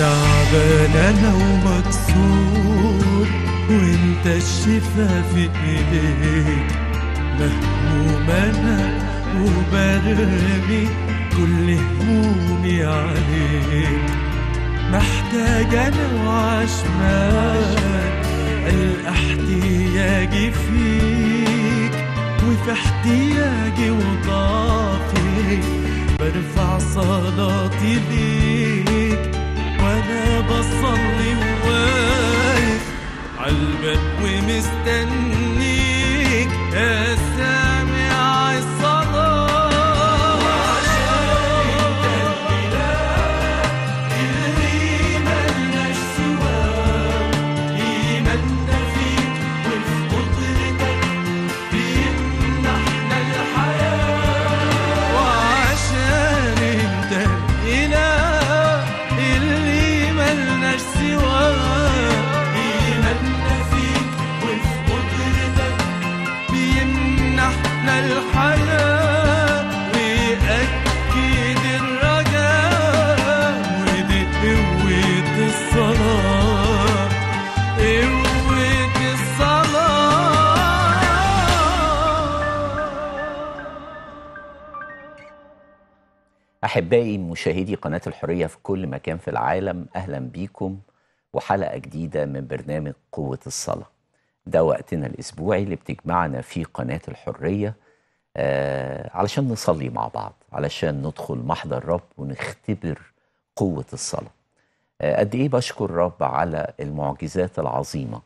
تعبان انا ومكسور وانت الشفا في ايديك مهموم انا وبرمي كل همومي عليك محتاج انا وعشمان الاحتياج فيك وفي احتياجي وضعفي برفع صلاتي ليك وانا بصلي وواقف عالباب ومستنيك يا سامي أحبائي مشاهدي قناة الحرية في كل مكان في العالم أهلا بيكم وحلقة جديدة من برنامج قوة الصلاة ده وقتنا الأسبوعي اللي بتجمعنا في قناة الحرية آه علشان نصلي مع بعض علشان ندخل محضر رب ونختبر قوة الصلاة آه قد إيه بشكر الرب على المعجزات العظيمة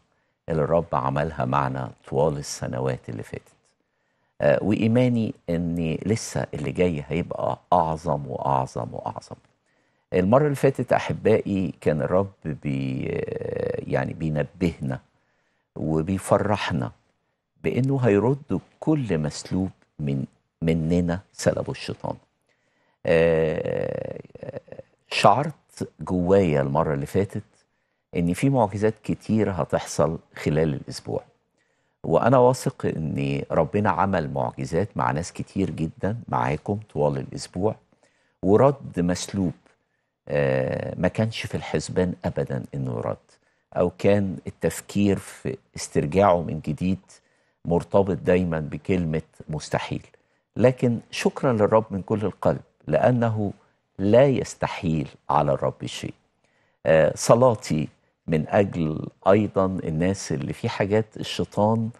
اللي الرب عملها معنا طوال السنوات اللي فاتت آه، وايماني ان لسه اللي جاي هيبقى اعظم واعظم واعظم المره اللي فاتت احبائي كان الرب بي آه، يعني بينبهنا وبيفرحنا بانه هيرد كل مسلوب من مننا سلبه الشيطان آه، شعرت جوايا المره اللي فاتت ان في معجزات كتير هتحصل خلال الاسبوع وانا واثق ان ربنا عمل معجزات مع ناس كتير جدا معاكم طوال الاسبوع ورد مسلوب آه، ما كانش في الحسبان ابدا انه رد او كان التفكير في استرجاعه من جديد مرتبط دايما بكلمه مستحيل لكن شكرا للرب من كل القلب لانه لا يستحيل على الرب شيء آه، صلاتي من اجل ايضا الناس اللي في حاجات الشيطان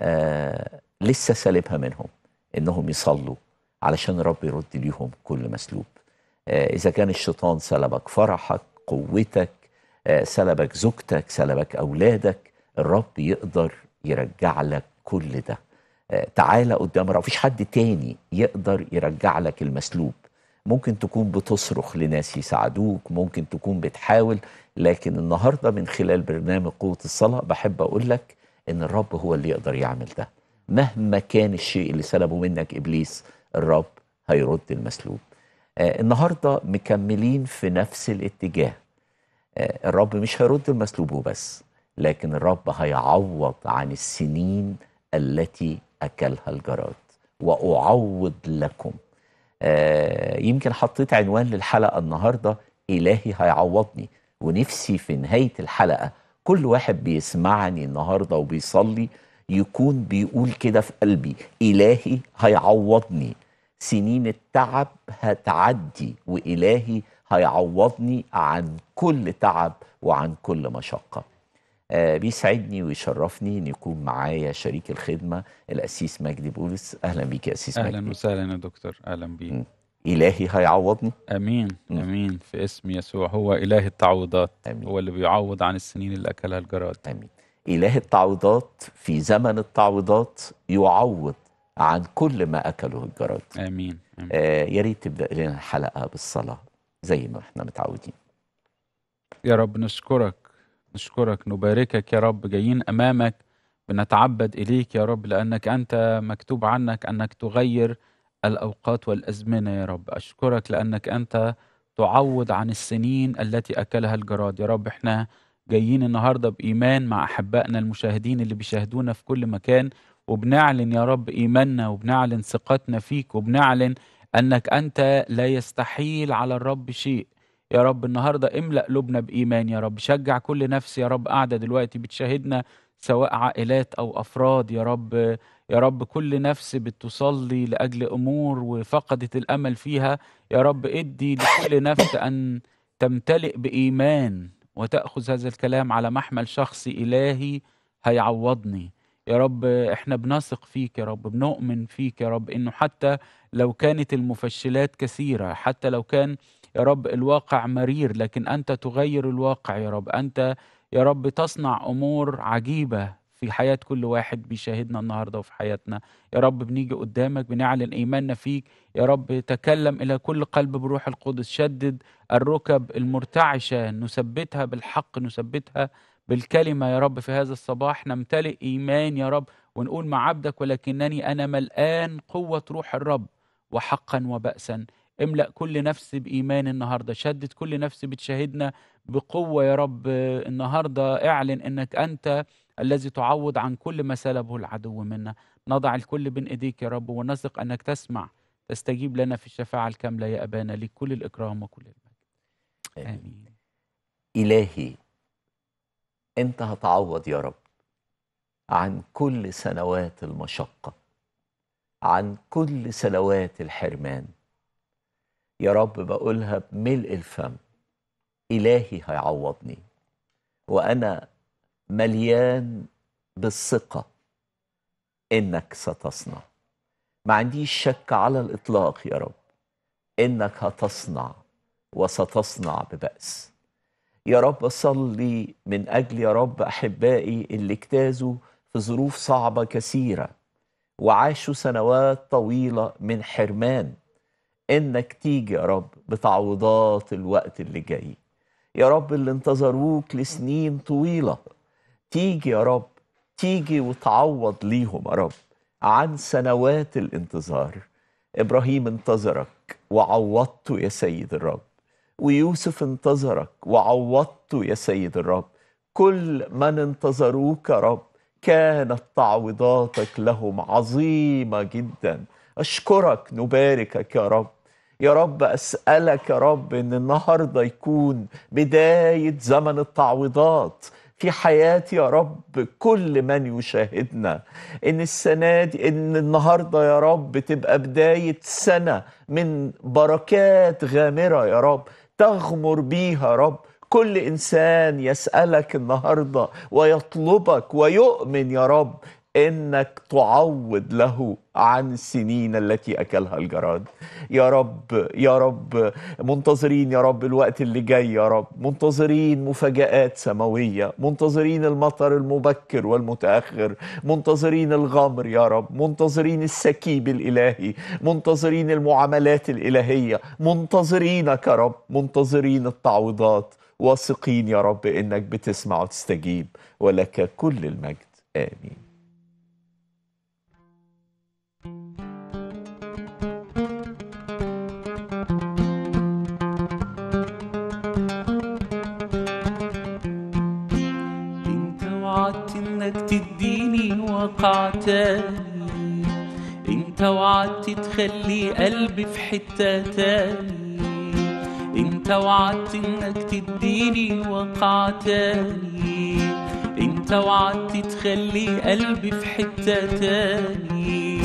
آه لسه سالبها منهم انهم يصلوا علشان رب يرد ليهم كل مسلوب آه اذا كان الشيطان سلبك فرحك قوتك آه سلبك زوجتك سلبك اولادك الرب يقدر يرجع لك كل ده آه تعالى قدام رب مفيش حد تاني يقدر يرجع لك المسلوب ممكن تكون بتصرخ لناس يساعدوك ممكن تكون بتحاول لكن النهاردة من خلال برنامج قوة الصلاة بحب أقول لك إن الرب هو اللي يقدر يعمل ده مهما كان الشيء اللي سلبه منك إبليس الرب هيرد المسلوب آه النهاردة مكملين في نفس الاتجاه آه الرب مش هيرد المسلوب وبس لكن الرب هيعوض عن السنين التي أكلها الجراد وأعوض لكم آه، يمكن حطيت عنوان للحلقة النهاردة إلهي هيعوضني ونفسي في نهاية الحلقة كل واحد بيسمعني النهاردة وبيصلي يكون بيقول كده في قلبي إلهي هيعوضني سنين التعب هتعدي وإلهي هيعوضني عن كل تعب وعن كل مشقة آه، بيسعدني ويشرفني ان يكون معايا شريك الخدمه الاسيس مجدي بولس اهلا بيك يا اسيس مجدي اهلا وسهلا يا دكتور اهلا بيك الهي هيعوضني امين م. امين في اسم يسوع هو اله التعويضات هو اللي بيعوض عن السنين اللي اكلها الجراد امين اله التعويضات في زمن التعويضات يعوض عن كل ما اكله الجراد امين, آمين. آه يا ريت تبدا لنا الحلقه بالصلاه زي ما احنا متعودين يا رب نشكرك نشكرك نباركك يا رب جايين امامك بنتعبد اليك يا رب لانك انت مكتوب عنك انك تغير الاوقات والازمنه يا رب اشكرك لانك انت تعوض عن السنين التي اكلها الجراد يا رب احنا جايين النهارده بايمان مع احبائنا المشاهدين اللي بيشاهدونا في كل مكان وبنعلن يا رب ايماننا وبنعلن ثقتنا فيك وبنعلن انك انت لا يستحيل على الرب شيء يا رب النهارده املأ قلوبنا بإيمان يا رب شجع كل نفس يا رب قاعدة دلوقتي بتشاهدنا سواء عائلات أو أفراد يا رب يا رب كل نفس بتصلي لأجل أمور وفقدت الأمل فيها يا رب ادي لكل نفس أن تمتلئ بإيمان وتأخذ هذا الكلام على محمل شخصي إلهي هيعوضني يا رب احنا بنثق فيك يا رب بنؤمن فيك يا رب انه حتى لو كانت المفشلات كثيره حتى لو كان يا رب الواقع مرير لكن انت تغير الواقع يا رب انت يا رب تصنع امور عجيبه في حياه كل واحد بيشاهدنا النهارده وفي حياتنا يا رب بنيجي قدامك بنعلن ايماننا فيك يا رب تكلم الى كل قلب بروح القدس شدد الركب المرتعشه نثبتها بالحق نثبتها بالكلمه يا رب في هذا الصباح نمتلئ ايمان يا رب ونقول مع عبدك ولكنني انا ملآن قوه روح الرب وحقا وبأسا املأ كل نفس بإيمان النهاردة شدد كل نفس بتشاهدنا بقوة يا رب النهاردة اعلن أنك أنت الذي تعوض عن كل ما سلبه العدو منا نضع الكل بين إيديك يا رب ونثق أنك تسمع تستجيب لنا في الشفاعة الكاملة يا أبانا لكل كل الإكرام وكل المجد آمين إلهي أنت هتعوض يا رب عن كل سنوات المشقة عن كل سنوات الحرمان يا رب بقولها بملء الفم إلهي هيعوضني وأنا مليان بالثقة إنك ستصنع ما عنديش شك على الإطلاق يا رب إنك هتصنع وستصنع ببأس يا رب صلي من أجل يا رب أحبائي اللي اجتازوا في ظروف صعبة كثيرة وعاشوا سنوات طويلة من حرمان انك تيجي يا رب بتعويضات الوقت اللي جاي يا رب اللي انتظروك لسنين طويله تيجي يا رب تيجي وتعوض ليهم يا رب عن سنوات الانتظار ابراهيم انتظرك وعوضته يا سيد الرب ويوسف انتظرك وعوضته يا سيد الرب كل من انتظروك يا رب كانت تعويضاتك لهم عظيمه جدا اشكرك نباركك يا رب يا رب أسألك يا رب إن النهاردة يكون بداية زمن التعويضات في حياتي يا رب كل من يشاهدنا ان السنه دي ان النهارده يا رب تبقى بدايه سنه من بركات غامره يا رب تغمر بيها يا رب كل انسان يسالك النهارده ويطلبك ويؤمن يا رب انك تعوض له عن السنين التي اكلها الجراد يا رب يا رب منتظرين يا رب الوقت اللي جاي يا رب منتظرين مفاجات سماويه منتظرين المطر المبكر والمتاخر منتظرين الغمر يا رب منتظرين السكيب الالهي منتظرين المعاملات الالهيه منتظرينك يا رب منتظرين التعويضات واثقين يا رب انك بتسمع وتستجيب ولك كل المجد امين وعدت تديني وقع تاني انت وعدت تخلي قلبي في حتة تاني انت وعدت انك تديني وقع تاني انت وعدت تخلي قلبي في حتة تاني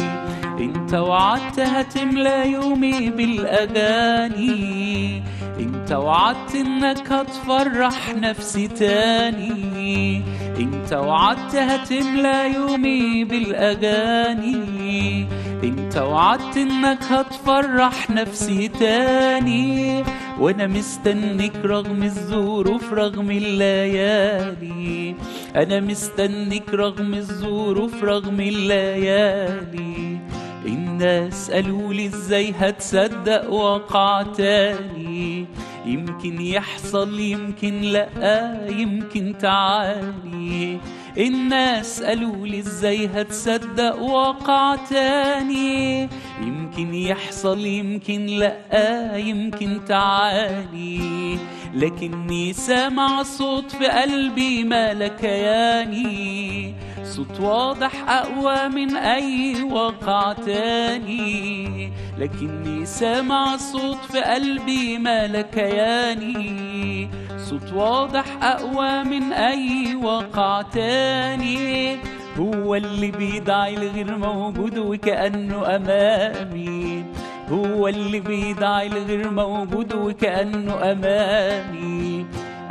انت وعدت هتملى يومي بالاغاني انت وعدت انك هتفرح نفسي تاني انت وعدت هتملى يومي بالاغاني انت وعدت انك هتفرح نفسي تاني وانا مستنيك رغم الظروف رغم الليالي انا مستنيك رغم الظروف رغم الليالي الناس قالولي ازاي هتصدق وقع تاني يمكن يحصل يمكن لأ يمكن تعالي الناس قالوا لي ازاي هتصدق واقع تاني يمكن يحصل يمكن لأ يمكن تعاني لكني سامع صوت في قلبي ما ياني صوت واضح أقوى من أي واقع تاني لكني سامع صوت في قلبي ما ياني صوت واضح أقوى من أي واقع تاني تاني هو اللي بيدعي الغير موجود وكأنه أمامي هو اللي بيدعي الغير موجود وكأنه أمامي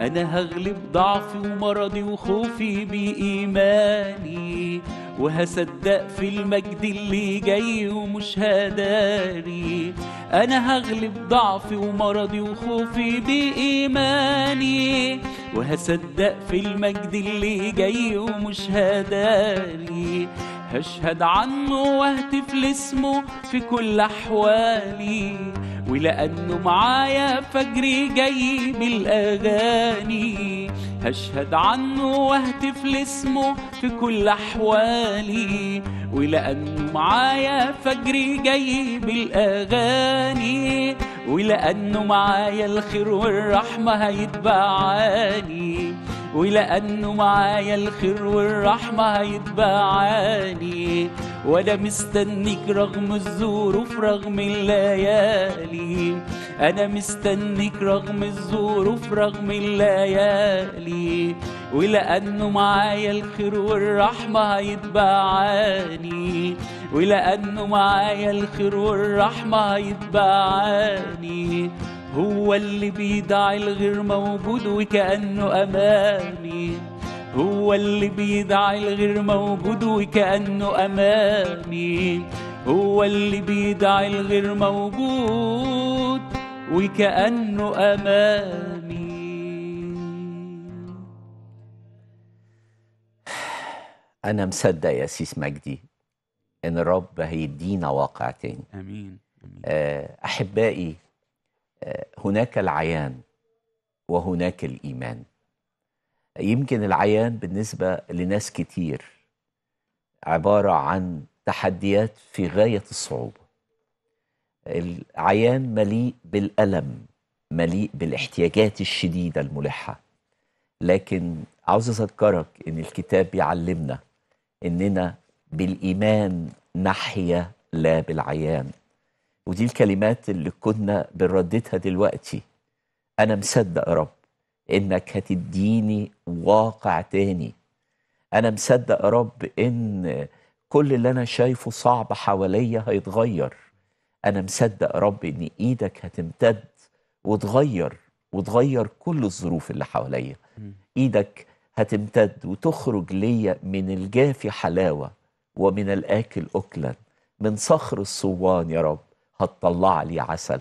أنا هغلب ضعفي ومرضي وخوفي بإيماني وهصدق في المجد اللي جاي ومش هداري انا هغلب ضعفي ومرضي وخوفي بايماني وهصدق في المجد اللي جاي ومش هداري هشهد عنه واهتف لاسمه في كل احوالي ولأنه معايا فجري جاي بالأغاني هشهد عنه واهتف لاسمه في كل أحوالي حالي ولأنه معايا فجري جاي بالأغاني ولأنه معايا الخير والرحمة هيتبعاني ولأنه معايا الخير والرحمة هيتبعاني وأنا مستنيك رغم الظروف رغم الليالي أنا مستنيك رغم الظروف رغم الليالي ولأنه معايا الخير والرحمة هيتبعاني ولأنه معايا الخير والرحمة هيتبعاني هو اللي بيدعي الغير موجود وكأنه أمامي هو اللي بيدعي الغير موجود وكأنه أمامي هو اللي بيدعي الغير موجود وكأنه أمامي أنا مصدق يا سيس مجدي إن رب هيدينا واقع تاني أمين, أمين. آه، أحبائي آه، هناك العيان وهناك الإيمان يمكن العيان بالنسبة لناس كتير عبارة عن تحديات في غاية الصعوبة العيان مليء بالألم مليء بالاحتياجات الشديدة الملحة لكن عاوز أذكرك إن الكتاب بيعلمنا إننا بالإيمان نحيا لا بالعيان ودي الكلمات اللي كنا بنرددها دلوقتي أنا مصدق يا رب انك هتديني واقع تاني انا مصدق يا رب ان كل اللي انا شايفه صعب حواليا هيتغير انا مصدق يا رب ان ايدك هتمتد وتغير وتغير كل الظروف اللي حواليا ايدك هتمتد وتخرج ليا من الجافي حلاوه ومن الاكل اكلا من صخر الصوان يا رب هتطلع لي عسل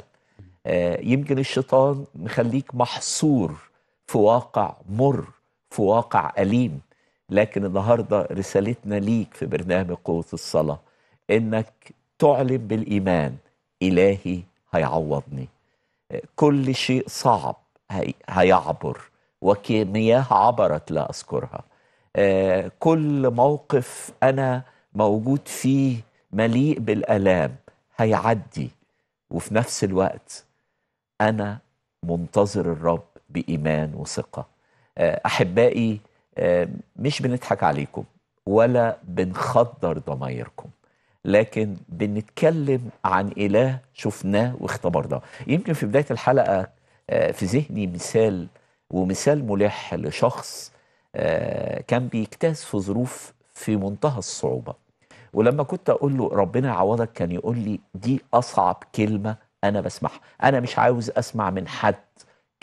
آه يمكن الشيطان مخليك محصور في واقع مر في واقع أليم لكن النهاردة رسالتنا ليك في برنامج قوة الصلاة إنك تعلم بالإيمان إلهي هيعوضني كل شيء صعب هيعبر وكمياه عبرت لا أذكرها آه، كل موقف أنا موجود فيه مليء بالألام هيعدي وفي نفس الوقت أنا منتظر الرب بإيمان وثقة آه، أحبائي آه، مش بنضحك عليكم ولا بنخدر ضمايركم لكن بنتكلم عن إله شفناه واختبرناه يمكن في بداية الحلقة آه، في ذهني مثال ومثال ملح لشخص كان بيجتاز في ظروف في منتهى الصعوبة ولما كنت أقول له ربنا يعوضك كان يقول لي دي أصعب كلمة أنا بسمعها أنا مش عاوز أسمع من حد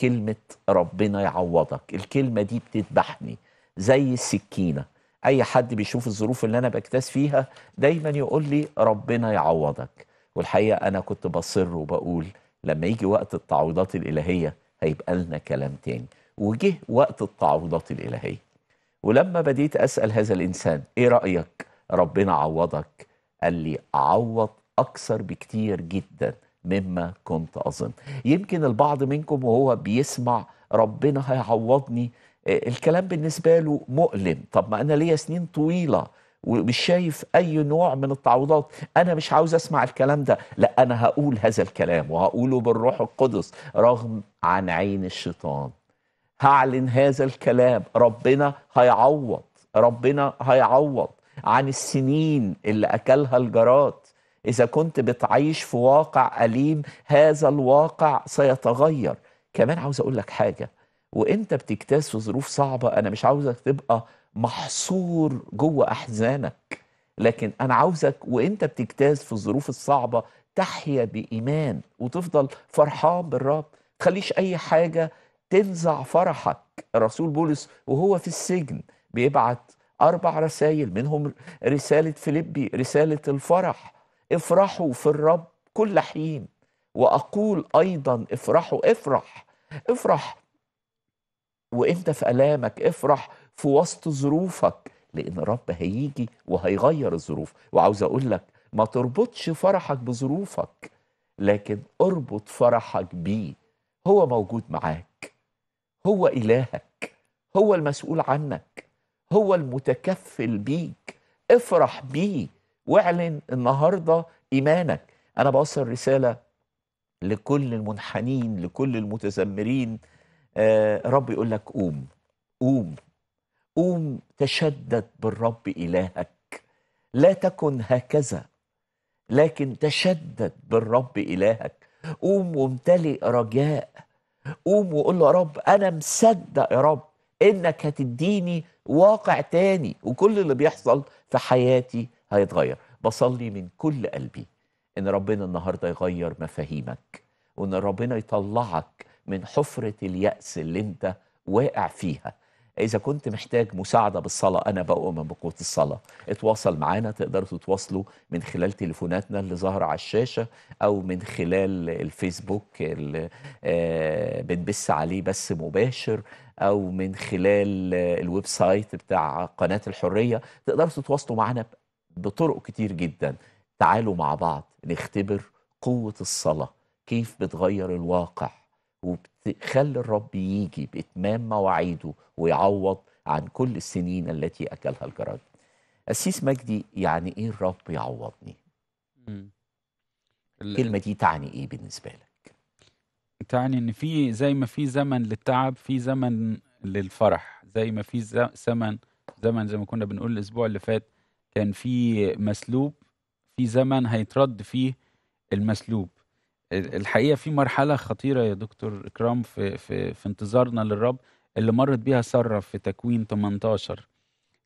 كلمة ربنا يعوضك الكلمة دي بتذبحني زي السكينة أي حد بيشوف الظروف اللي أنا بجتاز فيها دايما يقول لي ربنا يعوضك والحقيقة أنا كنت بصر وبقول لما يجي وقت التعويضات الإلهية هيبقى لنا كلام تاني وجه وقت التعويضات الإلهية ولما بديت أسأل هذا الإنسان إيه رأيك ربنا عوضك قال لي عوض أكثر بكتير جداً مما كنت أظن يمكن البعض منكم وهو بيسمع ربنا هيعوضني آه، الكلام بالنسبة له مؤلم طب ما أنا ليا سنين طويلة ومش شايف اي نوع من التعويضات انا مش عاوز اسمع الكلام ده لا انا هقول هذا الكلام وهقوله بالروح القدس رغم عن عين الشيطان هعلن هذا الكلام ربنا هيعوض ربنا هيعوض عن السنين اللي اكلها الجراد إذا كنت بتعيش في واقع أليم هذا الواقع سيتغير كمان عاوز أقول لك حاجة وانت بتجتاز في ظروف صعبة أنا مش عاوزك تبقى محصور جوه أحزانك لكن أنا عاوزك وانت بتجتاز في الظروف الصعبة تحيا بإيمان وتفضل فرحان بالرب تخليش أي حاجة تنزع فرحك الرسول بولس وهو في السجن بيبعت أربع رسائل منهم رسالة فيليبي رسالة الفرح افرحوا في الرب كل حين واقول ايضا افرحوا افرح افرح وانت في الامك افرح في وسط ظروفك لان الرب هيجي وهيغير الظروف وعاوز اقول لك ما تربطش فرحك بظروفك لكن اربط فرحك بيه هو موجود معاك هو الهك هو المسؤول عنك هو المتكفل بيك افرح بيه واعلن النهارده ايمانك انا بوصل رساله لكل المنحنين لكل المتذمرين آه رب يقول لك قوم قوم قوم تشدد بالرب الهك لا تكن هكذا لكن تشدد بالرب الهك قوم وامتلئ رجاء قوم وقول له يا رب انا مصدق يا رب انك هتديني واقع تاني وكل اللي بيحصل في حياتي هيتغير بصلي من كل قلبي ان ربنا النهارده يغير مفاهيمك وان ربنا يطلعك من حفره الياس اللي انت واقع فيها اذا كنت محتاج مساعده بالصلاه انا بؤمن بقوه الصلاه اتواصل معانا تقدروا تتواصلوا من خلال تليفوناتنا اللي ظاهره على الشاشه او من خلال الفيسبوك اللي آه، بنبث عليه بث مباشر او من خلال الويب سايت بتاع قناه الحريه تقدروا تتواصلوا معانا بطرق كتير جدا تعالوا مع بعض نختبر قوة الصلاة كيف بتغير الواقع وبتخلي الرب يجي بإتمام مواعيده ويعوض عن كل السنين التي أكلها الجراد أسيس مجدي يعني إيه الرب يعوضني؟ الكلمة دي تعني إيه بالنسبة لك؟ تعني إن في زي ما في زمن للتعب في زمن للفرح زي ما في زمن زمن زي ما كنا بنقول الأسبوع اللي فات كان في مسلوب في زمن هيترد فيه المسلوب الحقيقه في مرحله خطيره يا دكتور اكرام في في, في انتظارنا للرب اللي مرت بيها ساره في تكوين 18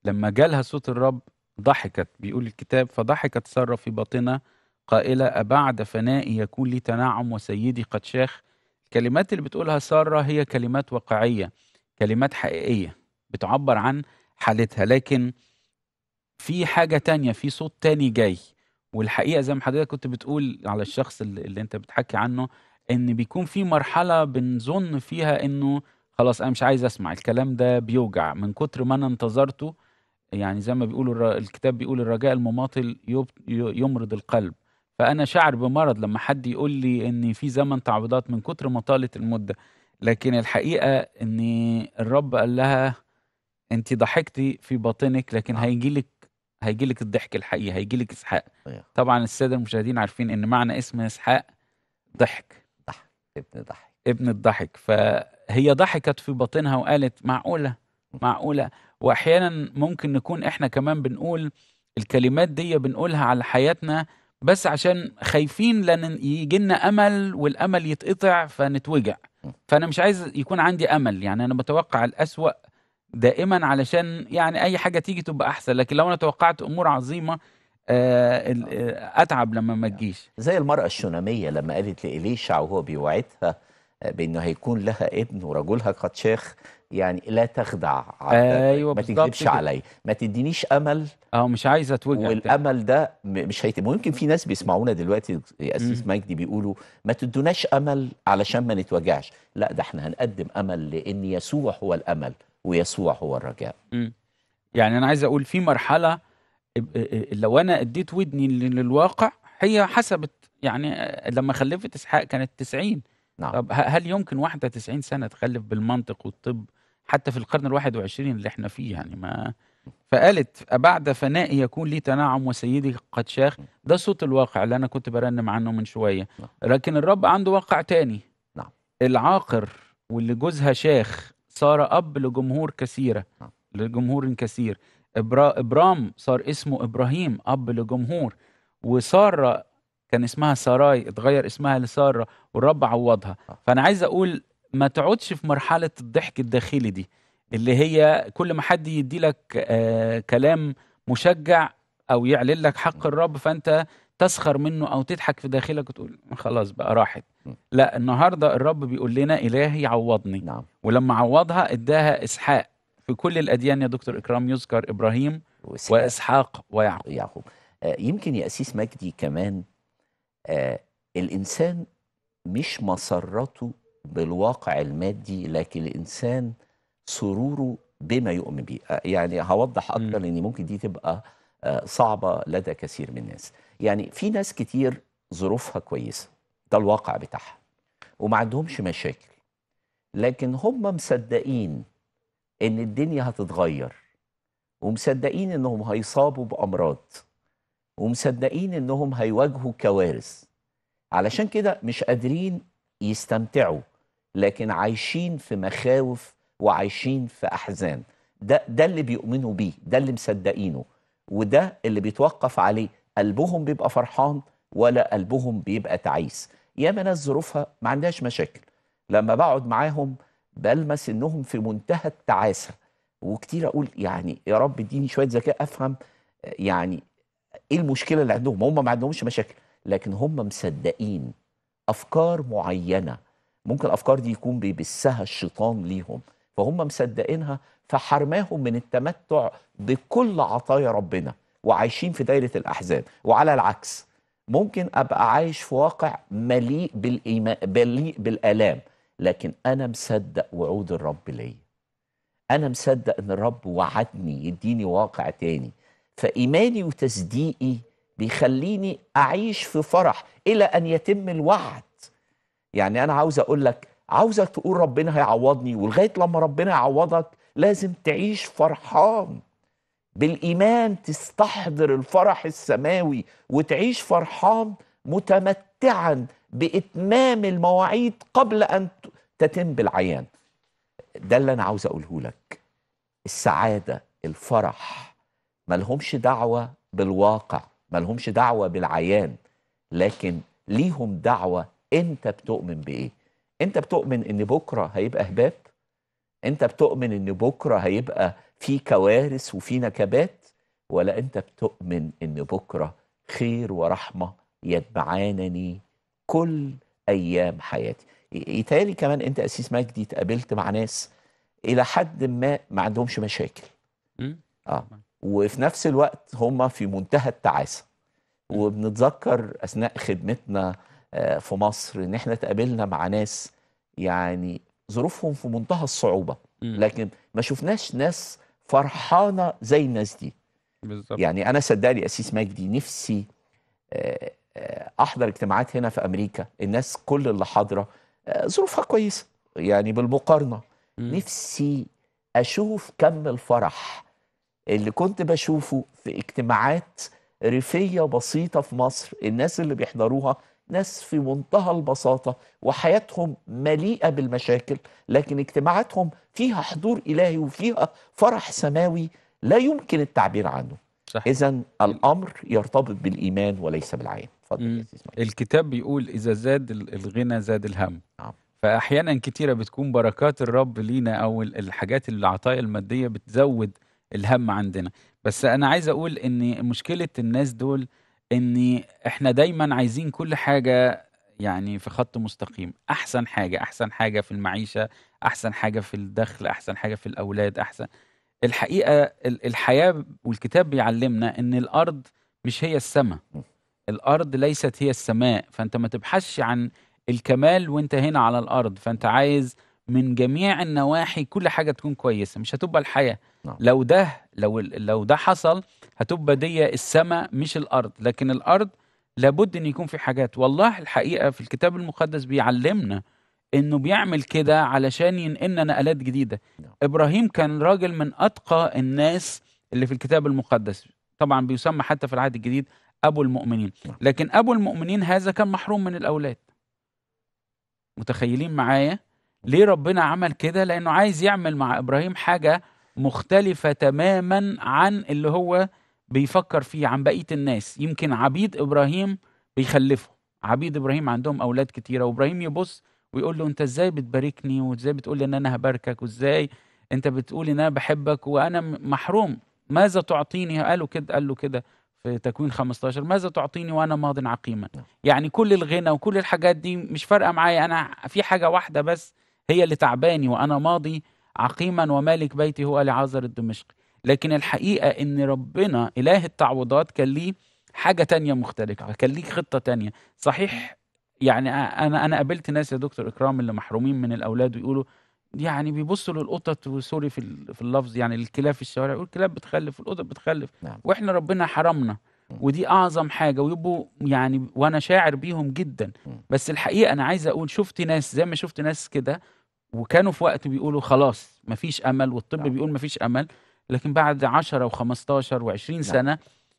لما جالها صوت الرب ضحكت بيقول الكتاب فضحكت ساره في باطنها قائله ابعد فنائي يكون لي تنعم وسيدي قد شاخ الكلمات اللي بتقولها ساره هي كلمات واقعيه كلمات حقيقيه بتعبر عن حالتها لكن في حاجه تانية في صوت تاني جاي والحقيقه زي ما حضرتك كنت بتقول على الشخص اللي, اللي انت بتحكي عنه ان بيكون في مرحله بنظن فيها انه خلاص انا مش عايز اسمع الكلام ده بيوجع من كتر ما انا انتظرته يعني زي ما بيقولوا الكتاب بيقول الرجاء المماطل يمرض القلب فانا شعر بمرض لما حد يقول لي ان في زمن تعويضات من كتر ما طالت المده لكن الحقيقه ان الرب قال لها انت ضحكتي في باطنك لكن هيجي لك هيجي لك الضحك الحقيقي هيجي لك اسحاق أيوه. طبعا الساده المشاهدين عارفين ان معنى اسم اسحاق ضحك ضحك ابن ضحك ابن الضحك فهي ضحكت في باطنها وقالت معقوله معقوله واحيانا ممكن نكون احنا كمان بنقول الكلمات دي بنقولها على حياتنا بس عشان خايفين لان يجي لنا امل والامل يتقطع فنتوجع فانا مش عايز يكون عندي امل يعني انا بتوقع الاسوا دائما علشان يعني اي حاجه تيجي تبقى احسن لكن لو انا توقعت امور عظيمه آه، آه. آه، اتعب لما ما تجيش زي المراه الشوناميه لما قالت لإليشع وهو بيوعدها بانه هيكون لها ابن ورجلها قد شيخ يعني لا تخدع ايوه ما تكذبش علي ما تدينيش امل اه مش عايزه اتوجع والامل ده مش هيتم ممكن في ناس بيسمعونا دلوقتي يا اسيس مجدي بيقولوا ما تدوناش امل علشان ما نتوجعش لا ده احنا هنقدم امل لان يسوع هو الامل ويسوع هو الرجاء يعني انا عايز اقول في مرحله لو انا اديت ودني للواقع هي حسبت يعني آه، لما خلفت اسحاق كانت 90 نعم. طب هل يمكن واحده 90 سنه تخلف بالمنطق والطب حتى في القرن ال21 اللي احنا فيه يعني ما فقالت بعد فنائي يكون لي تنعم وسيدي قد شاخ ده صوت الواقع اللي انا كنت برنم عنه من شويه نعم. لكن الرب عنده واقع تاني نعم. العاقر واللي جوزها شاخ صار أب لجمهور كثيرة لجمهور كثير إبرا إبرام صار اسمه إبراهيم أب لجمهور وسارة كان اسمها ساراي اتغير اسمها لسارة والرب عوضها فأنا عايز أقول ما تقعدش في مرحلة الضحك الداخلي دي اللي هي كل ما حد يدي لك آه كلام مشجع أو يعلن لك حق الرب فأنت تسخر منه او تضحك في داخلك وتقول خلاص بقى راحت لا النهارده الرب بيقول لنا الهي عوضني نعم. ولما عوضها اداها اسحاق في كل الاديان يا دكتور اكرام يذكر ابراهيم وإسحاق, واسحاق ويعقوب يعقوب آه يمكن يا اسيس مجدي كمان آه الانسان مش مسرته بالواقع المادي لكن الانسان سروره بما يؤمن به آه، يعني هوضح اكتر لان ممكن دي تبقى آه، صعبه لدى كثير من الناس يعني في ناس كتير ظروفها كويسه ده الواقع بتاعها وما عندهمش مشاكل لكن هم مصدقين ان الدنيا هتتغير ومصدقين انهم هيصابوا بامراض ومصدقين انهم هيواجهوا كوارث علشان كده مش قادرين يستمتعوا لكن عايشين في مخاوف وعايشين في احزان ده ده اللي بيؤمنوا بيه ده اللي مصدقينه وده اللي بيتوقف عليه قلبهم بيبقى فرحان ولا قلبهم بيبقى تعيس ياما ناس ظروفها ما عندهاش مشاكل لما بقعد معاهم بلمس انهم في منتهى التعاسه وكتير اقول يعني يا رب اديني شويه ذكاء افهم يعني ايه المشكله اللي عندهم هم ما عندهمش مشاكل لكن هم مصدقين افكار معينه ممكن الافكار دي يكون بيبسها الشيطان ليهم فهم مصدقينها فحرماهم من التمتع بكل عطايا ربنا وعايشين في دايره الاحزان وعلى العكس ممكن ابقى عايش في واقع مليء بالإيمان مليء بالالام لكن انا مصدق وعود الرب ليا انا مصدق ان الرب وعدني يديني واقع تاني فايماني وتصديقي بيخليني اعيش في فرح الى ان يتم الوعد يعني انا عاوز اقول لك عاوزك تقول ربنا هيعوضني ولغايه لما ربنا يعوضك لازم تعيش فرحان بالايمان تستحضر الفرح السماوي وتعيش فرحان متمتعا باتمام المواعيد قبل ان تتم بالعيان ده اللي انا عاوز اقوله لك السعاده الفرح ملهمش دعوه بالواقع ملهمش دعوه بالعيان لكن ليهم دعوه انت بتؤمن بايه انت بتؤمن ان بكره هيبقى هباب انت بتؤمن ان بكره هيبقى في كوارث وفي نكبات ولا أنت بتؤمن إن بكرة خير ورحمة يتبعانني كل أيام حياتي يتهيألي كمان أنت أسيس مجدي اتقابلت مع ناس إلى حد ما ما عندهمش مشاكل آه. وفي نفس الوقت هم في منتهى التعاسة وبنتذكر أثناء خدمتنا آه، في مصر إن احنا اتقابلنا مع ناس يعني ظروفهم في منتهى الصعوبة لكن ما شفناش ناس فرحانه زي الناس دي بالظبط يعني انا صدقني اسيس مجدي نفسي آه، آه، احضر اجتماعات هنا في امريكا الناس كل اللي حاضره آه، ظروفها كويسه يعني بالمقارنه م. نفسي اشوف كم الفرح اللي كنت بشوفه في اجتماعات ريفيه بسيطه في مصر الناس اللي بيحضروها ناس في منتهى البساطة وحياتهم مليئة بالمشاكل لكن اجتماعاتهم فيها حضور إلهي وفيها فرح سماوي لا يمكن التعبير عنه إذا الأمر يرتبط بالإيمان وليس بالعين الكتاب بيقول إذا زاد الغنى زاد الهم نعم. فأحيانا كتيرة بتكون بركات الرب لينا أو الحاجات العطايا المادية بتزود الهم عندنا بس أنا عايز أقول إن مشكلة الناس دول ان احنا دايما عايزين كل حاجه يعني في خط مستقيم احسن حاجه احسن حاجه في المعيشه احسن حاجه في الدخل احسن حاجه في الاولاد احسن الحقيقه الحياه والكتاب بيعلمنا ان الارض مش هي السماء الارض ليست هي السماء فانت ما تبحثش عن الكمال وانت هنا على الارض فانت عايز من جميع النواحي كل حاجه تكون كويسه مش هتبقى الحياه نعم. لو ده لو لو ده حصل هتبقى دي السماء مش الارض لكن الارض لابد ان يكون في حاجات والله الحقيقه في الكتاب المقدس بيعلمنا انه بيعمل كده علشان ينقلنا نقلات جديده نعم. ابراهيم كان راجل من اتقى الناس اللي في الكتاب المقدس طبعا بيسمى حتى في العهد الجديد ابو المؤمنين نعم. لكن ابو المؤمنين هذا كان محروم من الاولاد متخيلين معايا ليه ربنا عمل كده لانه عايز يعمل مع ابراهيم حاجه مختلفه تماما عن اللي هو بيفكر فيه عن بقيه الناس يمكن عبيد ابراهيم بيخلفوا عبيد ابراهيم عندهم اولاد كتيره وابراهيم يبص ويقول له انت ازاي بتباركني وازاي بتقول لي ان انا هباركك وازاي انت بتقول ان انا بحبك وانا محروم ماذا تعطيني قالوا كده قال له كده في تكوين 15 ماذا تعطيني وانا ماض عقيما يعني كل الغنى وكل الحاجات دي مش فارقه معايا انا في حاجه واحده بس هي اللي تعباني وأنا ماضي عقيما ومالك بيتي هو لعازر الدمشقي لكن الحقيقة إن ربنا إله التعويضات كان ليه حاجة تانية مختلفة كان ليه خطة تانية صحيح يعني أنا أنا قابلت ناس يا دكتور إكرام اللي محرومين من الأولاد ويقولوا يعني بيبصوا للقطط وسوري في في اللفظ يعني الكلاب في الشوارع يقول الكلاب بتخلف والقطط بتخلف نعم. واحنا ربنا حرمنا ودي اعظم حاجه ويبقوا يعني وانا شاعر بيهم جدا بس الحقيقه انا عايز اقول شفت ناس زي ما شفت ناس كده وكانوا في وقت بيقولوا خلاص مفيش امل والطب نعم. بيقول مفيش امل لكن بعد 10 و15 و20 نعم. سنه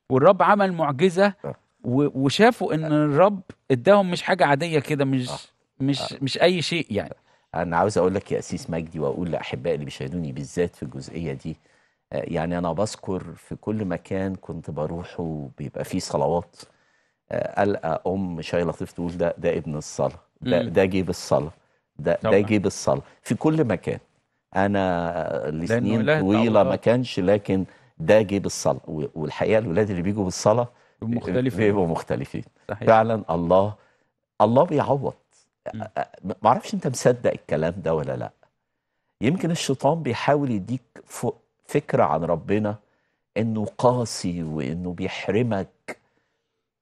والرب عمل معجزه نعم. وشافوا ان نعم. الرب اداهم مش حاجه عاديه كده مش آه. مش آه. مش اي شيء يعني انا عاوز اقول لك يا اسيس مجدي واقول لاحبائي اللي بيشاهدوني بالذات في الجزئيه دي آه، يعني انا بذكر في كل مكان كنت بروحه بيبقى فيه صلوات القى ام شايله لطيف تقول ده ده ابن الصلاه ده ده جيب الصلاه ده ده يجيب الصلاه في كل مكان انا لسنين طويله ما كانش لكن ده جه بالصلاه والحقيقه الولاد اللي بيجوا بالصلاه مختلفين بيبقوا مختلفين صحيح. فعلا الله الله بيعوض ما اعرفش انت مصدق الكلام ده ولا لا يمكن الشيطان بيحاول يديك فكره عن ربنا انه قاسي وانه بيحرمك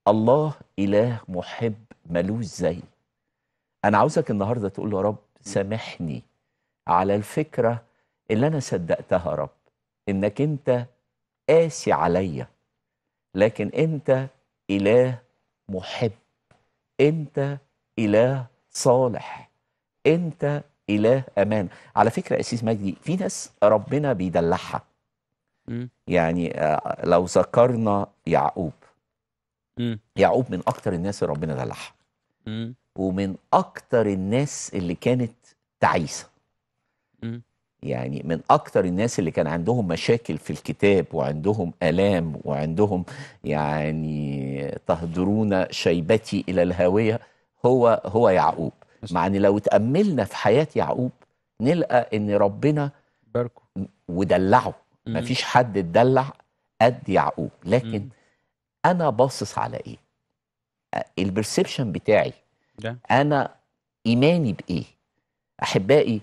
الله اله محب ملوش زيه انا عاوزك النهارده تقول يا رب سامحني على الفكره اللي انا صدقتها يا رب انك انت قاسي عليا لكن انت اله محب انت اله صالح انت اله امان على فكره اسيس مجدي في ناس ربنا بيدلعها يعني آه، لو ذكرنا يعقوب يعقوب من اكتر الناس اللي ربنا دلعها ومن اكتر الناس اللي كانت تعيسه يعني من اكتر الناس اللي كان عندهم مشاكل في الكتاب وعندهم الام وعندهم يعني تهدرون شيبتي الى الهاويه هو هو يعقوب مع ان لو تاملنا في حياه يعقوب نلقى ان ربنا باركه ودلعه ما فيش حد اتدلع قد يعقوب لكن مم. انا باصص على ايه البرسبشن بتاعي ده. انا ايماني بايه احبائي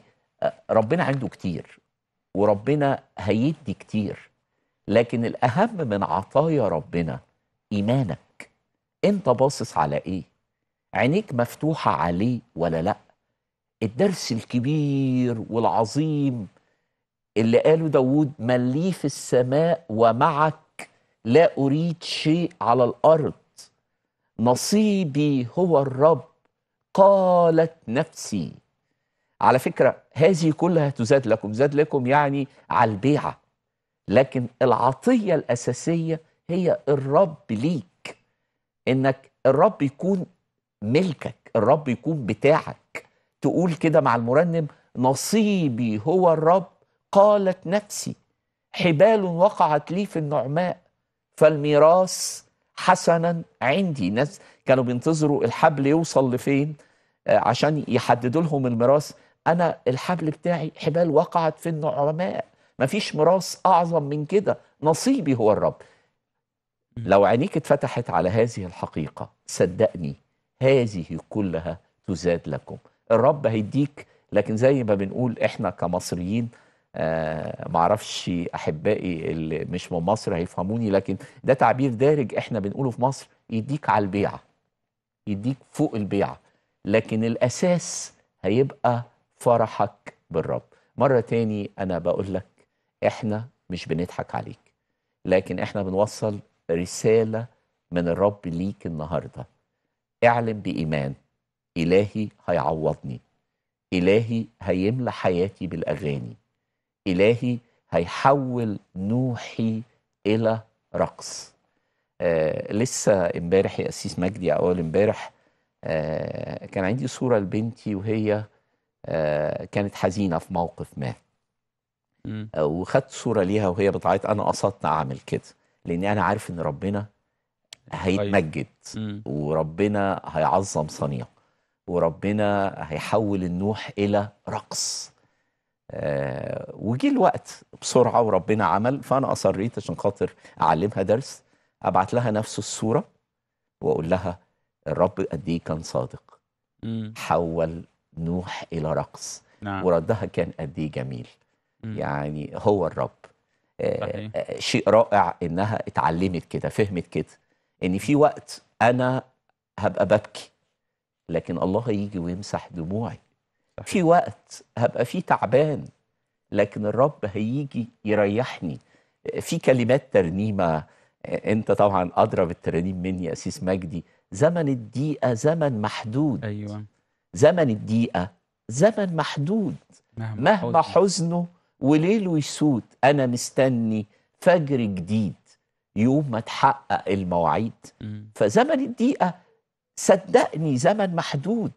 ربنا عنده كتير وربنا هيدي كتير لكن الاهم من عطايا ربنا ايمانك انت باصص على ايه عينيك مفتوحه عليه ولا لا الدرس الكبير والعظيم اللي قاله داود لي في السماء ومعك لا اريد شيء على الارض نصيبي هو الرب قالت نفسي على فكرة هذه كلها تزاد لكم زاد لكم يعني على البيعة لكن العطية الأساسية هي الرب ليك إنك الرب يكون ملكك الرب يكون بتاعك تقول كده مع المرنم نصيبي هو الرب قالت نفسي حبال وقعت لي في النعماء فالميراث حسنا عندي ناس كانوا بينتظروا الحبل يوصل لفين آه، عشان يحددوا لهم الميراث انا الحبل بتاعي حبال وقعت في النعماء ما فيش ميراث اعظم من كده نصيبي هو الرب لو عينيك اتفتحت على هذه الحقيقه صدقني هذه كلها تزاد لكم الرب هيديك لكن زي ما بنقول احنا كمصريين آه معرفش احبائي اللي مش من مصر هيفهموني لكن ده تعبير دارج احنا بنقوله في مصر يديك على البيعه يديك فوق البيعه لكن الأساس هيبقى فرحك بالرب مرة تاني أنا بقول لك إحنا مش بنضحك عليك لكن إحنا بنوصل رسالة من الرب ليك النهاردة اعلم بإيمان إلهي هيعوضني إلهي هيملى حياتي بالأغاني إلهي هيحول نوحي إلى رقص آه لسه امبارح يا أسيس مجدي أول امبارح آه، كان عندي صورة لبنتي وهي آه، كانت حزينة في موقف ما وخدت صورة ليها وهي بتعيط أنا قصدت أعمل كده لأن أنا عارف إن ربنا هيتمجد طيب. وربنا هيعظم صنيع وربنا هيحول النوح إلى رقص آه، وجي الوقت بسرعة وربنا عمل فأنا أصريت عشان خاطر أعلمها درس أبعت لها نفس الصورة وأقول لها الرب قد ايه كان صادق مم. حول نوح الى رقص نعم. وردها كان قد ايه جميل مم. يعني هو الرب آه، آه، شيء رائع انها اتعلمت كده فهمت كده ان في وقت انا هبقى ببكي لكن الله هيجي ويمسح دموعي صحيح. في وقت هبقى فيه تعبان لكن الرب هيجي يريحني في كلمات ترنيمه آه، انت طبعا ادرى بالترانيم مني اسيس مجدي زمن الدقيقة زمن محدود أيوة. زمن الدقيقة زمن محدود مهما, مهما حزنه وليله يسود أنا مستني فجر جديد يوم ما تحقق المواعيد فزمن الدقيقة صدقني زمن محدود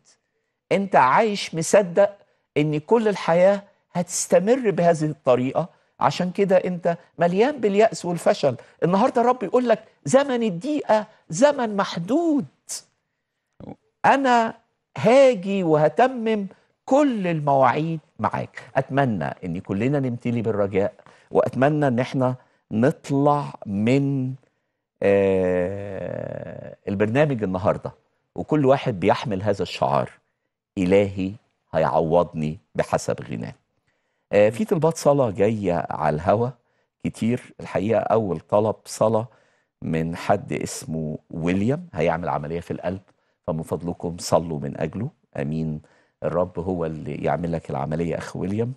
أنت عايش مصدق أن كل الحياة هتستمر بهذه الطريقة عشان كده انت مليان باليأس والفشل النهاردة رب يقول لك زمن الدقيقة زمن محدود أنا هاجي وهتمم كل المواعيد معاك أتمنى أن كلنا نمتلي بالرجاء وأتمنى أن احنا نطلع من آه البرنامج النهاردة وكل واحد بيحمل هذا الشعار إلهي هيعوضني بحسب غناه آه، في طلبات صلاة جاية على الهوا كتير الحقيقة أول طلب صلاة من حد اسمه ويليام هيعمل عملية في القلب فمن فضلكم صلوا من أجله أمين الرب هو اللي يعمل لك العملية أخ ويليام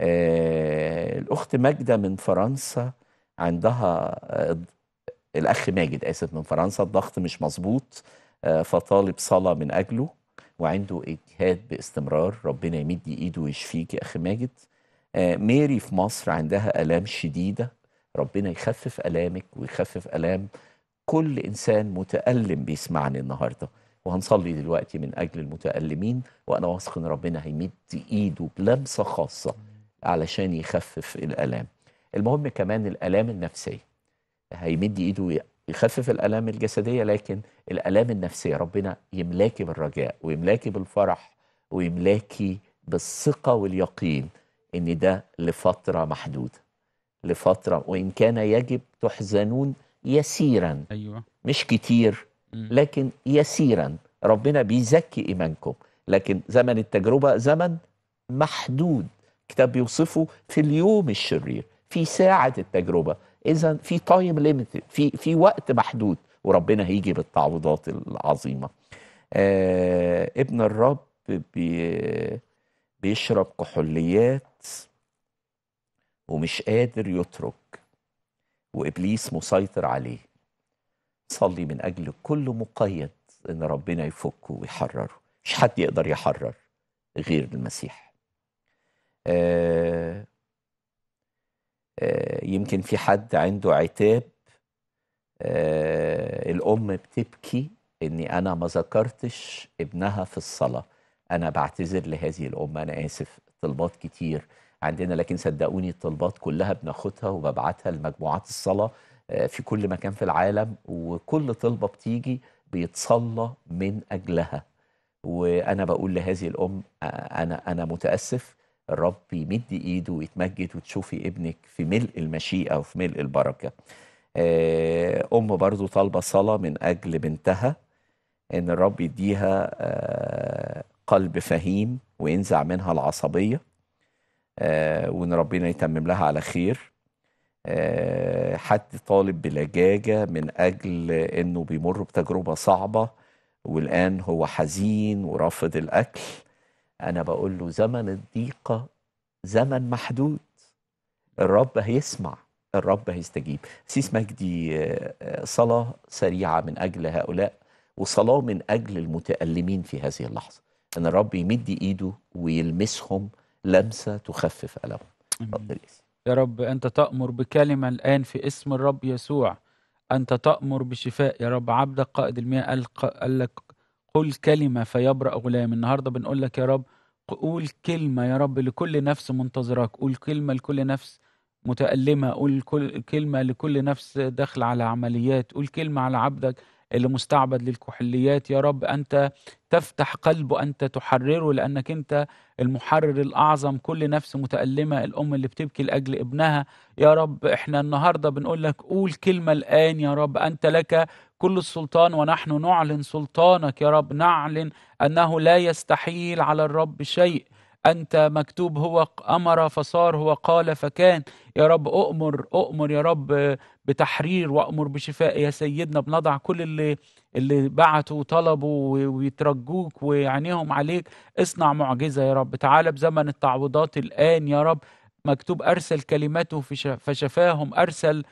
آه، الأخت ماجدة من فرنسا عندها آه، الأخ ماجد آسف من فرنسا الضغط مش مظبوط فطالب صلاة من أجله وعنده اجهاد باستمرار ربنا يمد ايده ويشفيك يا اخي ماجد آه، ميري في مصر عندها الام شديده ربنا يخفف الامك ويخفف الام كل انسان متالم بيسمعني النهارده وهنصلي دلوقتي من اجل المتالمين وانا واثق ان ربنا هيمد ايده بلمسه خاصه علشان يخفف الالام المهم كمان الالام النفسيه هيمد ايده يخفف الالام الجسديه لكن الالام النفسيه ربنا يملاكي بالرجاء ويملاكي بالفرح ويملاكي بالثقه واليقين ان ده لفتره محدوده لفتره وان كان يجب تحزنون يسيرا أيوة. مش كتير لكن يسيرا ربنا بيزكي ايمانكم لكن زمن التجربه زمن محدود كتاب بيوصفه في اليوم الشرير في ساعه التجربه اذا في تايم ليميت في في وقت محدود وربنا هيجي بالتعويضات العظيمه آه ابن الرب بي بيشرب كحوليات ومش قادر يترك وابليس مسيطر عليه صلي من اجل كل مقيد ان ربنا يفكه ويحرره مش حد يقدر يحرر غير المسيح آه آه، يمكن في حد عنده عتاب آه، الأم بتبكي إني أنا ما ذكرتش ابنها في الصلاة أنا بعتذر لهذه الأم أنا آسف طلبات كتير عندنا لكن صدقوني الطلبات كلها بناخدها وببعتها لمجموعات الصلاة آه، في كل مكان في العالم وكل طلبة بتيجي بيتصلى من أجلها وأنا بقول لهذه الأم أنا أنا متأسف الرب يمد ايده ويتمجد وتشوفي ابنك في ملء المشيئه وفي ملء البركه آه، ام برضو طالبه صلاه من اجل بنتها ان الرب يديها آه، قلب فهيم وينزع منها العصبيه آه، وان ربنا يتمم لها على خير حد طالب بلجاجه من اجل انه بيمر بتجربه صعبه والان هو حزين ورافض الاكل أنا بقول له زمن الضيقة زمن محدود الرب هيسمع الرب هيستجيب سيس مجدي آه، صلاة سريعة من أجل هؤلاء وصلاة من أجل المتألمين في هذه اللحظة أن الرب يمد إيده ويلمسهم لمسة تخفف ألمهم يا رب أنت تأمر بكلمة الآن في اسم الرب يسوع أنت تأمر بشفاء يا رب عبدك قائد المياه قال لك قل كلمة فيبرأ غلام النهاردة بنقول لك يا رب قول كلمة يا رب لكل نفس منتظراك قول كلمة لكل نفس متألمة قول كل كلمة لكل نفس داخلة على عمليات قول كلمة على عبدك اللي مستعبد للكحليات يا رب أنت تفتح قلبه أنت تحرره لأنك أنت المحرر الأعظم كل نفس متألمة الأم اللي بتبكي لأجل ابنها يا رب إحنا النهاردة بنقول لك قول كلمة الآن يا رب أنت لك كل السلطان ونحن نعلن سلطانك يا رب نعلن أنه لا يستحيل على الرب شيء أنت مكتوب هو أمر فصار هو قال فكان يا رب أؤمر أؤمر يا رب بتحرير وأمر بشفاء يا سيدنا بنضع كل اللي اللي بعتوا وطلبوا ويترجوك وعينيهم عليك اصنع معجزة يا رب تعالى بزمن التعويضات الآن يا رب مكتوب أرسل كلمته فشفاهم أرسل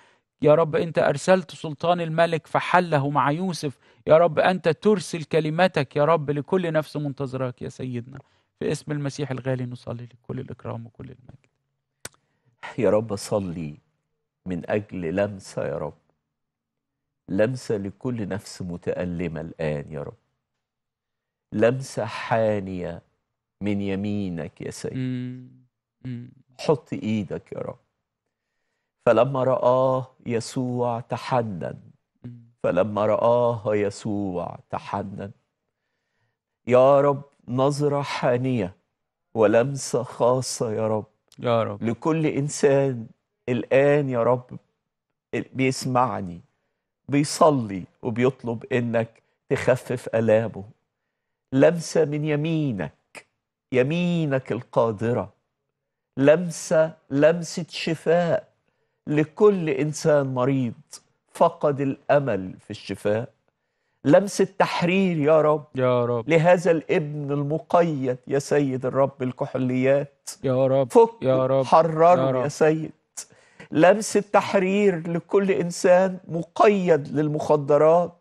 يا رب أنت أرسلت سلطان الملك فحله مع يوسف يا رب أنت ترسل كلمتك يا رب لكل نفس منتظرك يا سيدنا باسم المسيح الغالي نصلي لك كل الإكرام وكل المجد يا رب صلي من أجل لمسة يا رب لمسة لكل نفس متألمة الآن يا رب لمسة حانية من يمينك يا سيد حط إيدك يا رب فلما رآه يسوع تحنن فلما رآه يسوع تحنن يا رب نظرة حانية ولمسة خاصة يا رب يا رب لكل إنسان الآن يا رب بيسمعني بيصلي وبيطلب إنك تخفف آلامه لمسة من يمينك يمينك القادرة لمسة لمسة شفاء لكل إنسان مريض فقد الأمل في الشفاء لمسة تحرير يا رب يا رب لهذا الابن المقيد يا سيد الرب الكحوليات يا رب فك يا رب حررني يا, يا سيد لمسة تحرير لكل إنسان مقيد للمخدرات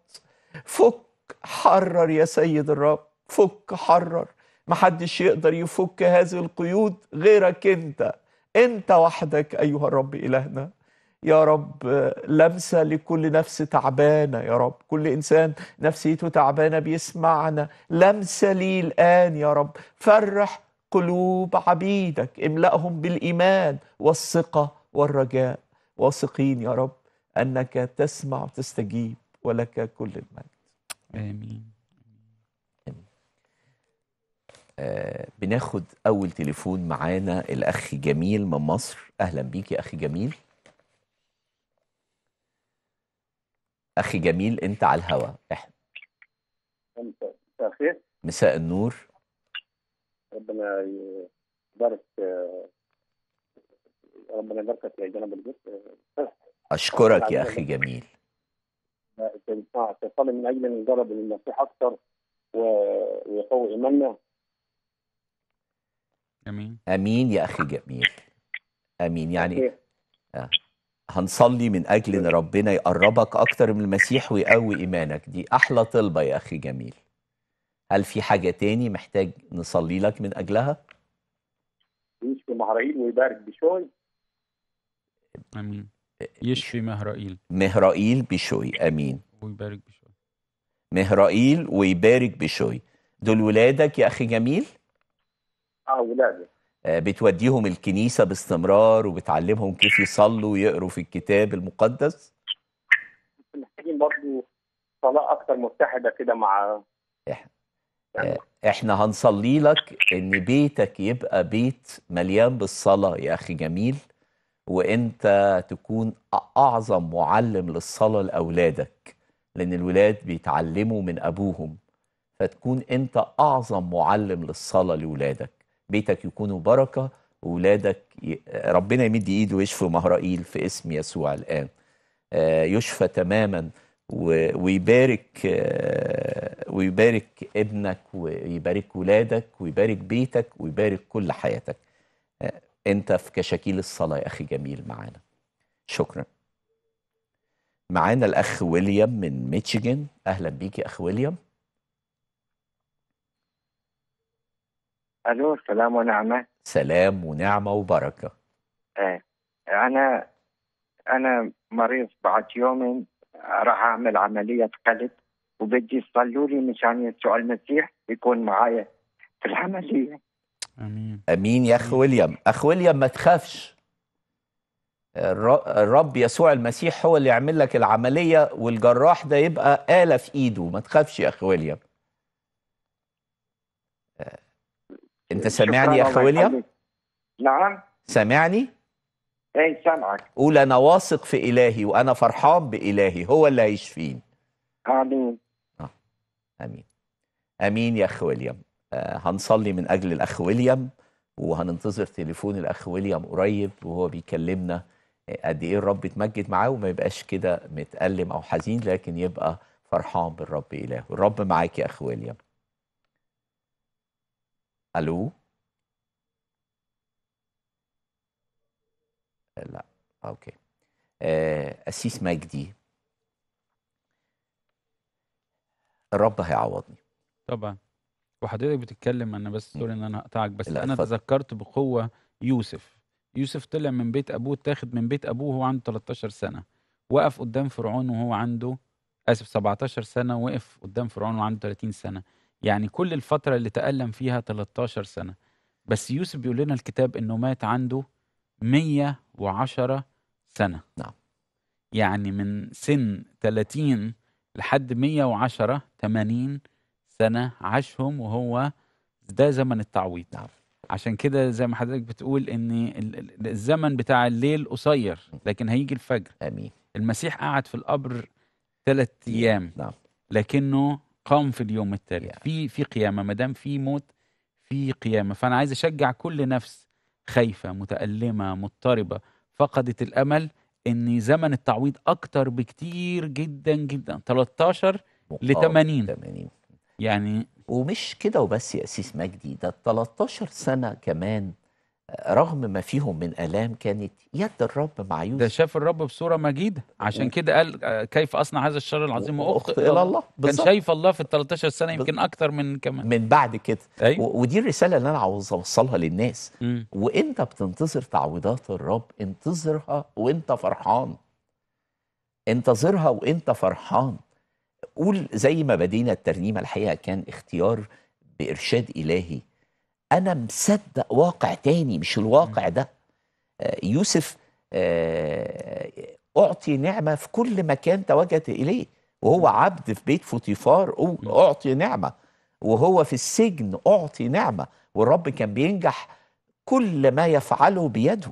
فك حرر يا سيد الرب فك حرر محدش يقدر يفك هذه القيود غيرك أنت أنت وحدك أيها الرب إلهنا يا رب لمسة لكل نفس تعبانة يا رب كل إنسان نفسيته تعبانة بيسمعنا لمسة لي الآن يا رب فرح قلوب عبيدك املأهم بالإيمان والثقة والرجاء واثقين يا رب أنك تسمع وتستجيب ولك كل المجد آمين آه بناخد أول تليفون معانا الأخ جميل من مصر أهلا بيك يا أخي جميل اخي جميل انت على الهوا احنا مساء الخير مساء النور ربنا يبارك ربنا يباركك يا جنب البيت اشكرك يا اخي جميل تصلي من اجل ان نجرب المسيح اكثر ويقوي ايماننا امين امين يا اخي جميل امين يعني آه. هنصلي من اجل ان ربنا يقربك اكتر من المسيح ويقوي ايمانك دي احلى طلبه يا اخي جميل هل في حاجه تاني محتاج نصلي لك من اجلها يشفي مهرائيل ويبارك بشوي امين آه، يشفي مهرائيل مهرائيل بشوي امين ويبارك بشوي مهرائيل ويبارك بشوي دول ولادك يا اخي جميل اه ولادك آه، بتوديهم الكنيسة باستمرار وبتعلمهم كيف يصلوا ويقروا في الكتاب المقدس محتاجين برضه صلاة أكثر متحدة كده مع يعني. احنا هنصلي لك ان بيتك يبقى بيت مليان بالصلاة يا اخي جميل وانت تكون اعظم معلم للصلاة لاولادك لان الولاد بيتعلموا من ابوهم فتكون انت اعظم معلم للصلاة لاولادك بيتك يكونوا بركة وولادك ي... ربنا يمد إيده ويشفي مهرائيل في اسم يسوع الآن آه، يشفى تماما ويبارك آه، ويبارك ابنك ويبارك ولادك ويبارك بيتك ويبارك كل حياتك آه، انت في كشاكيل الصلاه يا اخي جميل معانا شكرا معانا الاخ ويليام من ميتشيجن اهلا بيك يا اخ ويليام الو سلام ونعمه سلام ونعمه وبركه ايه انا انا مريض بعد يومين راح اعمل عمليه قلب وبدي تصلوا لي مشان يسوع المسيح يكون معايا في العمليه امين امين يا اخ ويليام اخ ويليام ما تخافش الرب يسوع المسيح هو اللي يعمل لك العمليه والجراح ده يبقى آلة في ايده ما تخافش يا اخ ويليام انت سامعني يا اخ ويليام؟ نعم سامعني؟ ايه سامعك قول انا واثق في الهي وانا فرحان بالهي هو اللي هيشفيني امين آه. امين امين يا اخ ويليام آه هنصلي من اجل الاخ ويليام وهننتظر تليفون الاخ ويليام قريب وهو بيكلمنا آه، قد ايه الرب يتمجد معاه وما يبقاش كده متألم او حزين لكن يبقى فرحان بالرب الهه الرب معاك يا اخ ويليام الو آه، لا اوكي قسيس آه، مجدي الرب هيعوضني طبعا وحضرتك بتتكلم انا بس سوري ان انا هقطعك بس انا فضل. تذكرت بقوه يوسف يوسف طلع من بيت ابوه اتاخد من بيت ابوه وهو عنده 13 سنه وقف قدام فرعون وهو عنده اسف 17 سنه وقف قدام فرعون وعنده 30 سنه يعني كل الفترة اللي تألم فيها 13 سنة بس يوسف بيقول لنا الكتاب انه مات عنده 110 سنة نعم يعني من سن 30 لحد 110 80 سنة عاشهم وهو ده زمن التعويض نعم عشان كده زي ما حضرتك بتقول ان الزمن بتاع الليل قصير لكن هيجي الفجر امين المسيح قعد في القبر ثلاث ايام نعم لكنه قام في اليوم التالي yeah. في في قيامه ما دام في موت في قيامه فانا عايز اشجع كل نفس خايفه متالمه مضطربه فقدت الامل ان زمن التعويض اكتر بكتير جدا جدا 13 ل 80 80 يعني ومش كده وبس يا اسيس مجدي ده 13 سنه كمان رغم ما فيهم من الام كانت يد الرب مع يوسف ده شاف الرب بصوره مجيده عشان و... كده قال كيف اصنع هذا الشر العظيم واخطئ الى الله, الله. كان شايف الله في ال 13 سنه يمكن اكتر من كمان من بعد كده أيوة. و... ودي الرساله اللي انا عاوز اوصلها للناس م. وانت بتنتظر تعويضات الرب انتظرها وانت فرحان انتظرها وانت فرحان قول زي ما بدينا الترنيمه الحقيقه كان اختيار بارشاد الهي انا مصدق واقع تاني مش الواقع ده آه، يوسف آه، اعطي نعمه في كل مكان توجهت اليه وهو عبد في بيت فوتيفار اعطي نعمه وهو في السجن اعطي نعمه والرب كان بينجح كل ما يفعله بيده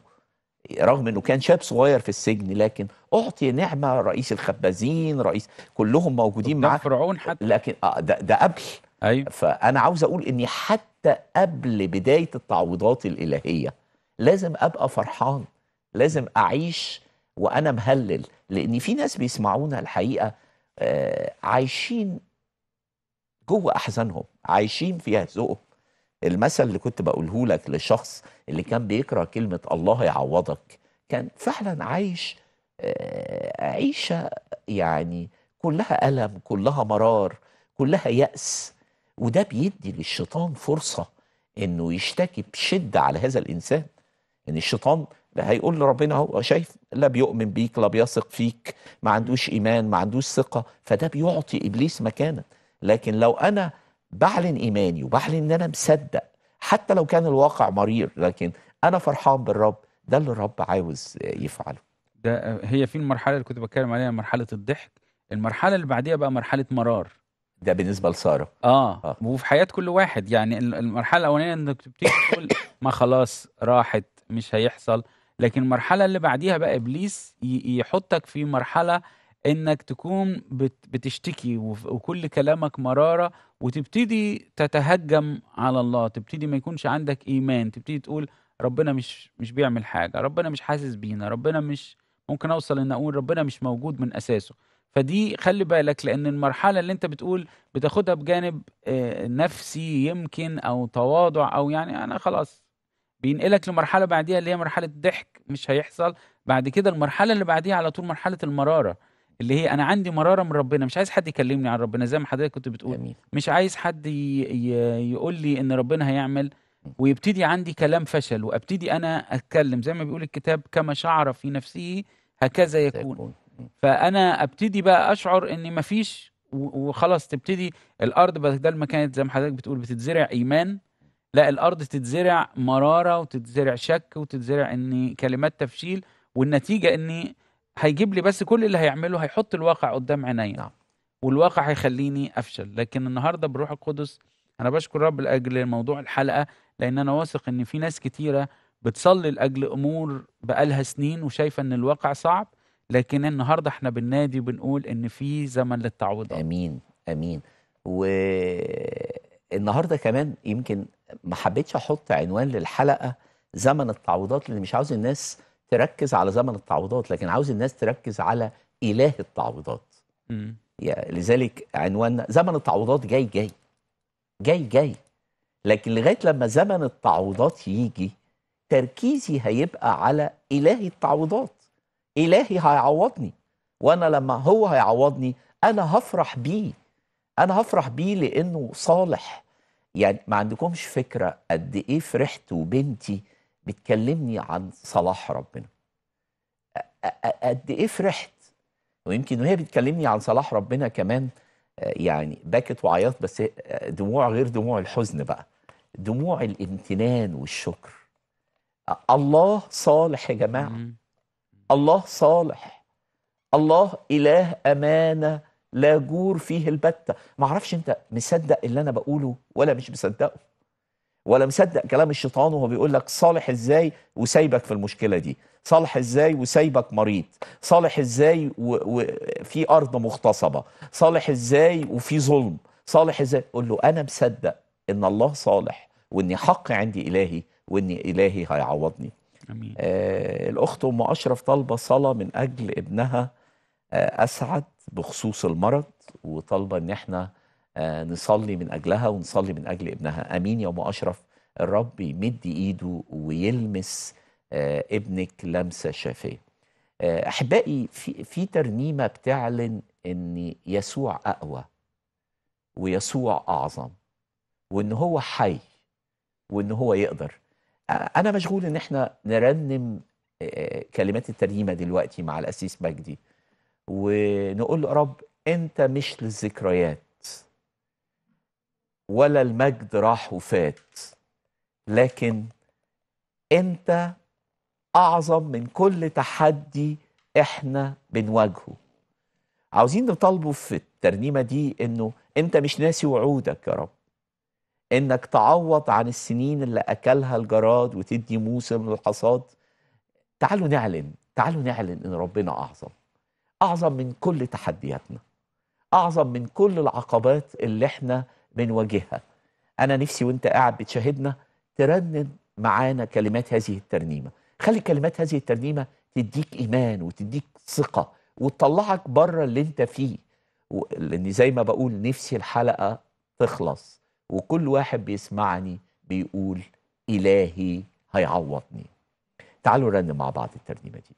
رغم انه كان شاب صغير في السجن لكن اعطي نعمه رئيس الخبازين رئيس كلهم موجودين معاه فرعون حتى لكن آه، ده ده قبل أيوه. فانا عاوز اقول اني حتى حتى قبل بداية التعويضات الإلهية لازم أبقى فرحان لازم أعيش وأنا مهلل لأن في ناس بيسمعونا الحقيقة آه، عايشين جوه أحزانهم عايشين في هزقهم المثل اللي كنت بقوله لك لشخص اللي كان بيكره كلمة الله يعوضك كان فعلا عايش آه، عيشة يعني كلها ألم كلها مرار كلها يأس وده بيدي للشيطان فرصه انه يشتكي بشده على هذا الانسان ان يعني الشيطان هيقول لربنا هو شايف لا بيؤمن بيك لا بيثق فيك ما عندوش ايمان ما عندوش ثقه فده بيعطي ابليس مكانا لكن لو انا بعلن ايماني وبعلن ان انا مصدق حتى لو كان الواقع مرير لكن انا فرحان بالرب ده اللي الرب عاوز يفعله ده هي في المرحله اللي كنت بتكلم عليها مرحله الضحك المرحله اللي بعديها بقى مرحله مرار ده بالنسبه لساره اه, آه. وفي حياه كل واحد يعني المرحله الاولانيه انك بتيجي تقول ما خلاص راحت مش هيحصل لكن المرحله اللي بعديها بقى ابليس يحطك في مرحله انك تكون بتشتكي وكل كلامك مراره وتبتدي تتهجم على الله تبتدي ما يكونش عندك ايمان تبتدي تقول ربنا مش مش بيعمل حاجه ربنا مش حاسس بينا ربنا مش ممكن اوصل ان اقول ربنا مش موجود من اساسه فدي خلي بالك لان المرحله اللي انت بتقول بتاخدها بجانب آه، نفسي يمكن او تواضع او يعني انا خلاص بينقلك لمرحله بعديها اللي هي مرحله ضحك مش هيحصل بعد كده المرحله اللي بعديها على طول مرحله المراره اللي هي انا عندي مراره من ربنا مش عايز حد يكلمني عن ربنا زي ما حضرتك كنت بتقول جميل. مش عايز حد يقول لي ان ربنا هيعمل ويبتدي عندي كلام فشل وابتدي انا اتكلم زي ما بيقول الكتاب كما شعر في نفسه هكذا يكون فانا ابتدي بقى اشعر ان مفيش وخلاص تبتدي الارض بدل ما كانت زي ما حضرتك بتقول بتتزرع ايمان لا الارض تتزرع مراره وتتزرع شك وتتزرع ان كلمات تفشيل والنتيجه اني هيجيب لي بس كل اللي هيعمله هيحط الواقع قدام عينيا نعم. والواقع هيخليني افشل لكن النهارده بروح القدس انا بشكر رب لاجل موضوع الحلقه لان انا واثق ان في ناس كتيره بتصلي لاجل امور بقالها سنين وشايفه ان الواقع صعب لكن النهارده احنا بالنادي وبنقول ان في زمن للتعويضات امين امين والنهارده كمان يمكن ما حبيتش احط عنوان للحلقه زمن التعويضات لان مش عاوز الناس تركز على زمن التعويضات لكن عاوز الناس تركز على اله التعويضات يعني لذلك عنواننا زمن التعويضات جاي جاي جاي جاي لكن لغايه لما زمن التعويضات يجي تركيزي هيبقى على اله التعويضات إلهي هيعوضني وأنا لما هو هيعوضني أنا هفرح بيه أنا هفرح بيه لأنه صالح يعني ما عندكمش فكرة قد إيه فرحت وبنتي بتكلمني عن صلاح ربنا قد إيه فرحت ويمكن وهي بتكلمني عن صلاح ربنا كمان يعني بكت وعيط بس دموع غير دموع الحزن بقى دموع الامتنان والشكر الله صالح يا جماعه الله صالح الله إله أمانة لا جور فيه البتة معرفش أنت مصدق اللي أنا بقوله ولا مش مصدقه ولا مصدق كلام الشيطان وهو بيقول لك صالح ازاي وسايبك في المشكله دي صالح ازاي وسايبك مريض صالح ازاي وفي و... ارض مغتصبه صالح ازاي وفي ظلم صالح ازاي قول له انا مصدق ان الله صالح واني حق عندي الهي وان الهي هيعوضني أمين. آه الأخت أم أشرف طالبة صلاة من أجل ابنها آه أسعد بخصوص المرض وطالبة إن إحنا آه نصلي من أجلها ونصلي من أجل ابنها أمين يا أم أشرف الرب يمد إيده ويلمس آه ابنك لمسة شافية آه أحبائي في, في ترنيمة بتعلن إن يسوع أقوى ويسوع أعظم وإن هو حي وإن هو يقدر انا مشغول ان احنا نرنم آه، كلمات الترنيمه دلوقتي مع الاسيس مجدي ونقول له رب انت مش للذكريات ولا المجد راح وفات لكن انت اعظم من كل تحدي احنا بنواجهه عاوزين نطالبه في الترنيمه دي انه انت مش ناسي وعودك يا رب انك تعوض عن السنين اللي اكلها الجراد وتدي موسم للحصاد تعالوا نعلن تعالوا نعلن ان ربنا اعظم اعظم من كل تحدياتنا اعظم من كل العقبات اللي احنا بنواجهها انا نفسي وانت قاعد بتشاهدنا ترنم معانا كلمات هذه الترنيمه خلي كلمات هذه الترنيمه تديك ايمان وتديك ثقه وتطلعك بره اللي انت فيه لان زي ما بقول نفسي الحلقه تخلص وكل واحد بيسمعني بيقول إلهي هيعوضني تعالوا نرنم مع بعض الترنيمة دي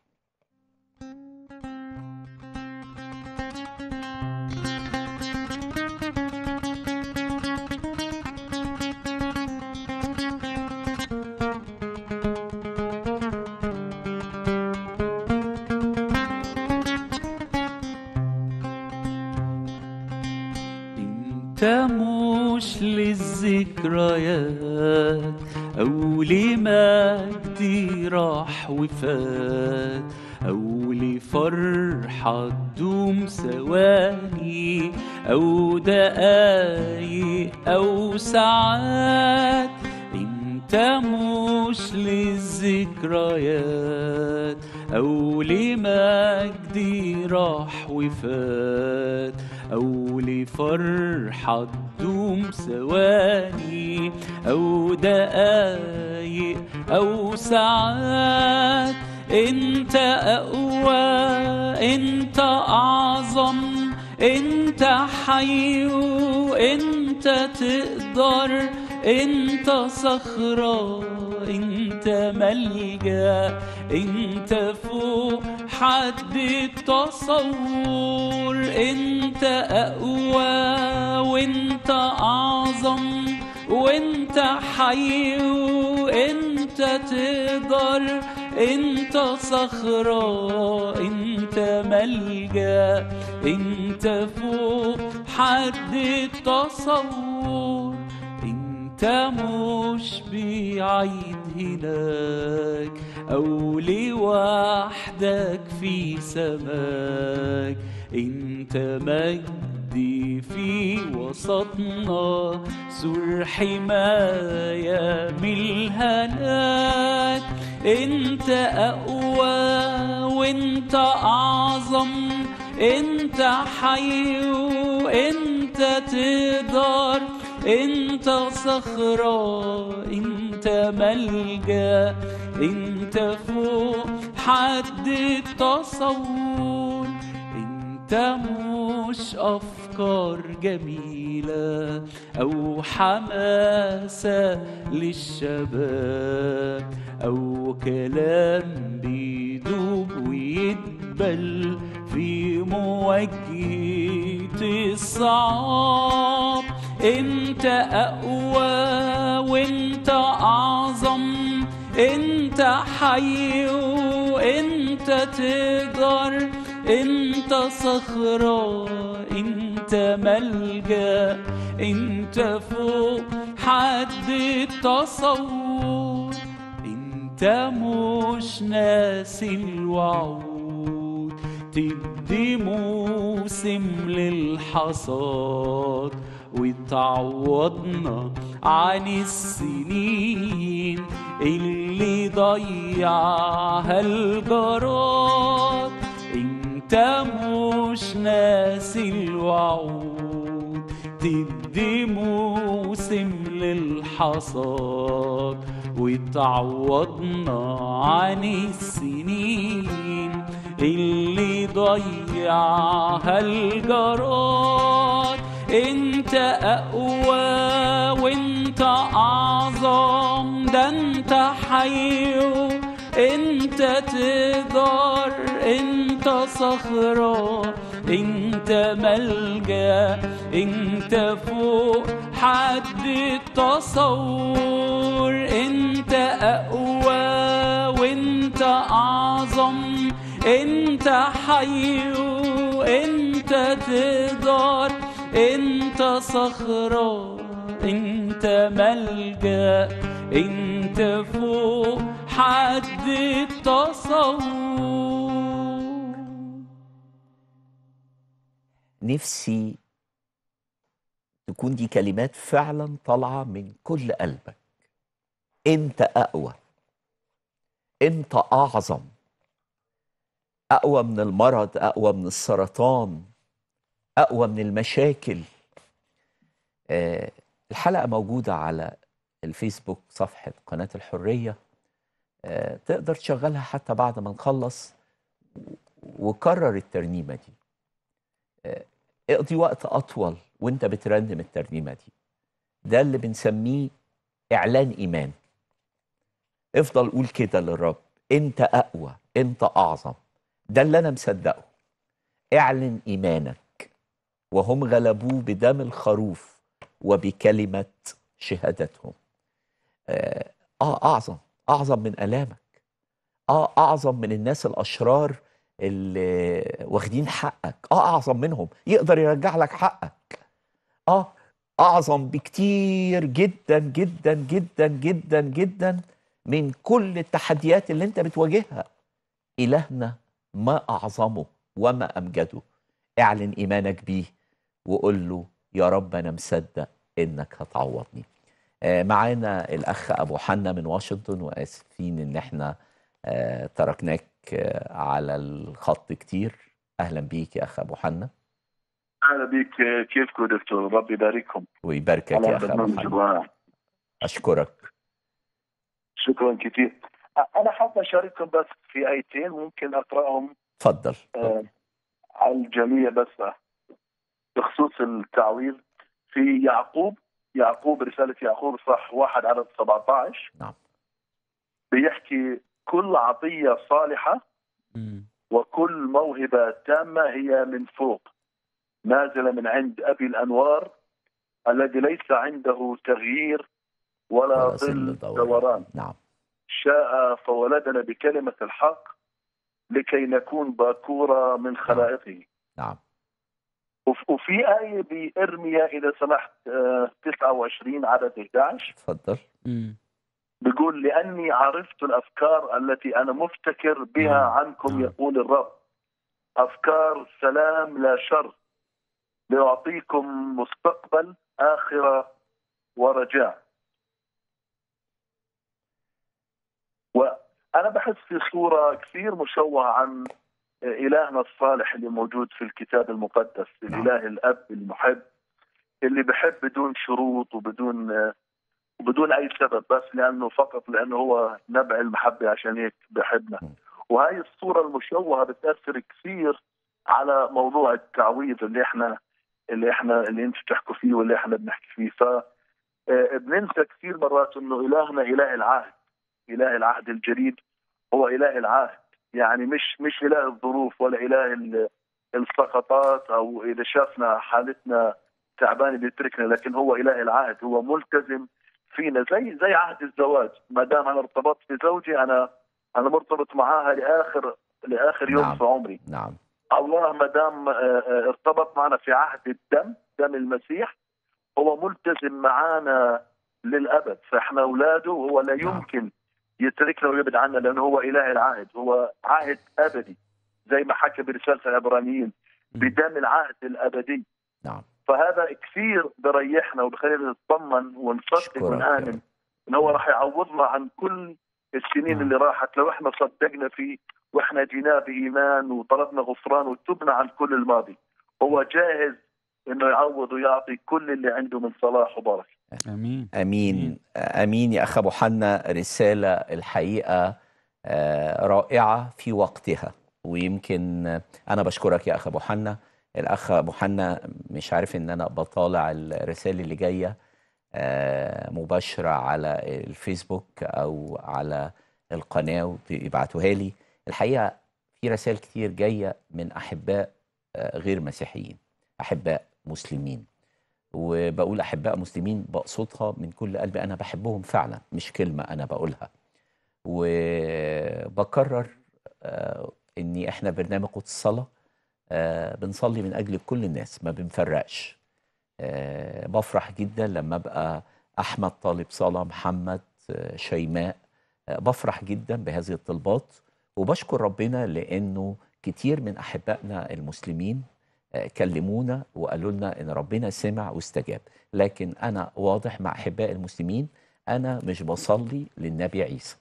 حتدوم ثواني أو دقايق أو ساعات أنت أقوى أنت أعظم أنت حي انت تقدر أنت صخرة أنت ملجأ أنت فوق حد التصور أنت أقوى انت اعظم وانت حي وانت تقدر انت صخرة انت ملجأ انت فوق حد التصور انت مش بعيد هناك او لوحدك في سماك انت مجد يهدي في وسطنا سر حماية من الهناك انت اقوى وانت اعظم انت حي وانت تقدر انت صخرة انت ملجأ انت فوق حد التصور تموش أفكار جميلة أو حماسة للشباب أو كلام بيدوب ويدبل في مواجهة الصعاب انت اقوى وانت اعظم انت حي وانت تقدر انت صخرة انت ملجأ انت فوق حد التصور انت مش ناس الوعود تدي موسم للحصاد وتعوضنا عن السنين اللي ضيعها الجراد انت مش ناسي الوعود تدي موسم للحصاد وتعوضنا عن السنين اللي ضيعها الجراد انت اقوى وانت اعظم ده انت حي انت تقدر انت صخرة انت ملجأ انت فوق حد التصور انت اقوى وانت اعظم انت حي انت تقدر انت صخرة انت ملجأ انت فوق حد التصور نفسي تكون دي كلمات فعلا طالعة من كل قلبك انت اقوى انت اعظم اقوى من المرض اقوى من السرطان اقوى من المشاكل آه، الحلقه موجوده على الفيسبوك صفحه قناه الحريه آه، تقدر تشغلها حتى بعد ما نخلص وكرر الترنيمة دي آه، اقضي وقت أطول وانت بترنم الترنيمة دي ده اللي بنسميه إعلان إيمان افضل قول كده للرب انت أقوى انت أعظم ده اللي أنا مصدقه اعلن إيمانك وهم غلبوه بدم الخروف وبكلمة شهادتهم آه, آه، أعظم اعظم من الامك اه اعظم من الناس الاشرار اللي واخدين حقك اه اعظم منهم يقدر يرجع لك حقك اه اعظم بكتير جدا جدا جدا جدا جدا من كل التحديات اللي انت بتواجهها الهنا ما اعظمه وما امجده اعلن ايمانك بيه وقول له يا رب انا مصدق انك هتعوضني آه، معانا الاخ ابو حنا من واشنطن واسفين ان احنا آه، تركناك آه، على الخط كتير اهلا بيك يا اخ ابو حنا اهلا بيك كيفكم دكتور ربي يبارككم ويباركك يا اخ ابو حنا اشكرك شكرا كثير انا حابب اشارككم بس في ايتين ممكن اقراهم تفضل آه على الجميع بس بخصوص التعويض في يعقوب يعقوب رسالة يعقوب صح واحد عدد 17 نعم بيحكي كل عطية صالحة وكل موهبة تامة هي من فوق نازلة من عند أبي الأنوار الذي ليس عنده تغيير ولا ظل دوران نعم شاء فولدنا بكلمة الحق لكي نكون باكورة من نعم. خلائقه نعم وفي آية بإرميا إذا سمحت 29 آه، عدد 11 تفضل بيقول لأني عرفت الأفكار التي أنا مفتكر بها عنكم يقول الرب أفكار سلام لا شر ليعطيكم مستقبل آخرة ورجاء وأنا بحس في صورة كثير مشوهة عن إلهنا الصالح اللي موجود في الكتاب المقدس نعم. الإله الأب المحب اللي بحب بدون شروط وبدون وبدون أي سبب بس لأنه فقط لأنه هو نبع المحبة عشان هيك بحبنا نعم. وهي الصورة المشوهة بتأثر كثير على موضوع التعويض اللي احنا اللي احنا اللي انتم بتحكوا فيه واللي احنا بنحكي فيه ف آه، بننسى كثير مرات انه الهنا اله العهد اله العهد الجديد هو اله العهد يعني مش مش إله الظروف ولا إله السقطات أو إذا شافنا حالتنا تعبانة بيتركنا لكن هو إله العهد هو ملتزم فينا زي زي عهد الزواج ما دام أنا ارتبطت بزوجي أنا أنا مرتبط معاها لآخر لآخر يوم نعم. في عمري نعم الله ما دام آه، آه، ارتبط معنا في عهد الدم دم المسيح هو ملتزم معانا للابد فاحنا اولاده وهو لا نعم. يمكن يتركنا ويبعد عنا لانه هو اله العهد هو عهد ابدي زي ما حكى برساله العبرانيين بدم العهد الابدي نعم فهذا كثير بريحنا وبخلينا نطمن ونصدق ونامن انه هو راح يعوضنا عن كل السنين نعم. اللي راحت لو احنا صدقنا فيه واحنا جيناه بايمان وطلبنا غفران وتبنا عن كل الماضي هو جاهز انه يعوض ويعطي كل اللي عنده من صلاح وبركه امين امين امين يا اخ ابو حنا رساله الحقيقه آه، رائعه في وقتها ويمكن انا بشكرك يا اخ ابو حنا الاخ ابو حنا مش عارف ان انا بطالع الرساله اللي جايه آه، مباشره على الفيسبوك او على القناه ويبعتوها لي الحقيقه في رسائل كتير جايه من احباء آه، غير مسيحيين احباء مسلمين وبقول أحباء مسلمين بقصدها من كل قلبي أنا بحبهم فعلا مش كلمة أنا بقولها وبكرر آه، إن إحنا برنامج قدس الصلاة آه، بنصلي من أجل كل الناس ما بنفرقش آه، بفرح جدا لما أبقى أحمد طالب صلاة محمد شيماء بفرح جدا بهذه الطلبات وبشكر ربنا لأنه كتير من أحبائنا المسلمين كلمونا وقالوا لنا ان ربنا سمع واستجاب لكن انا واضح مع احباء المسلمين انا مش بصلي للنبي عيسى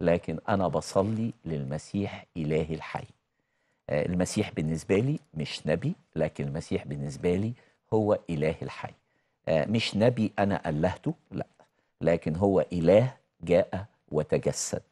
لكن انا بصلي للمسيح اله الحي آه، المسيح بالنسبه لي مش نبي لكن المسيح بالنسبه لي هو اله الحي آه، مش نبي انا الهته لا لكن هو اله جاء وتجسد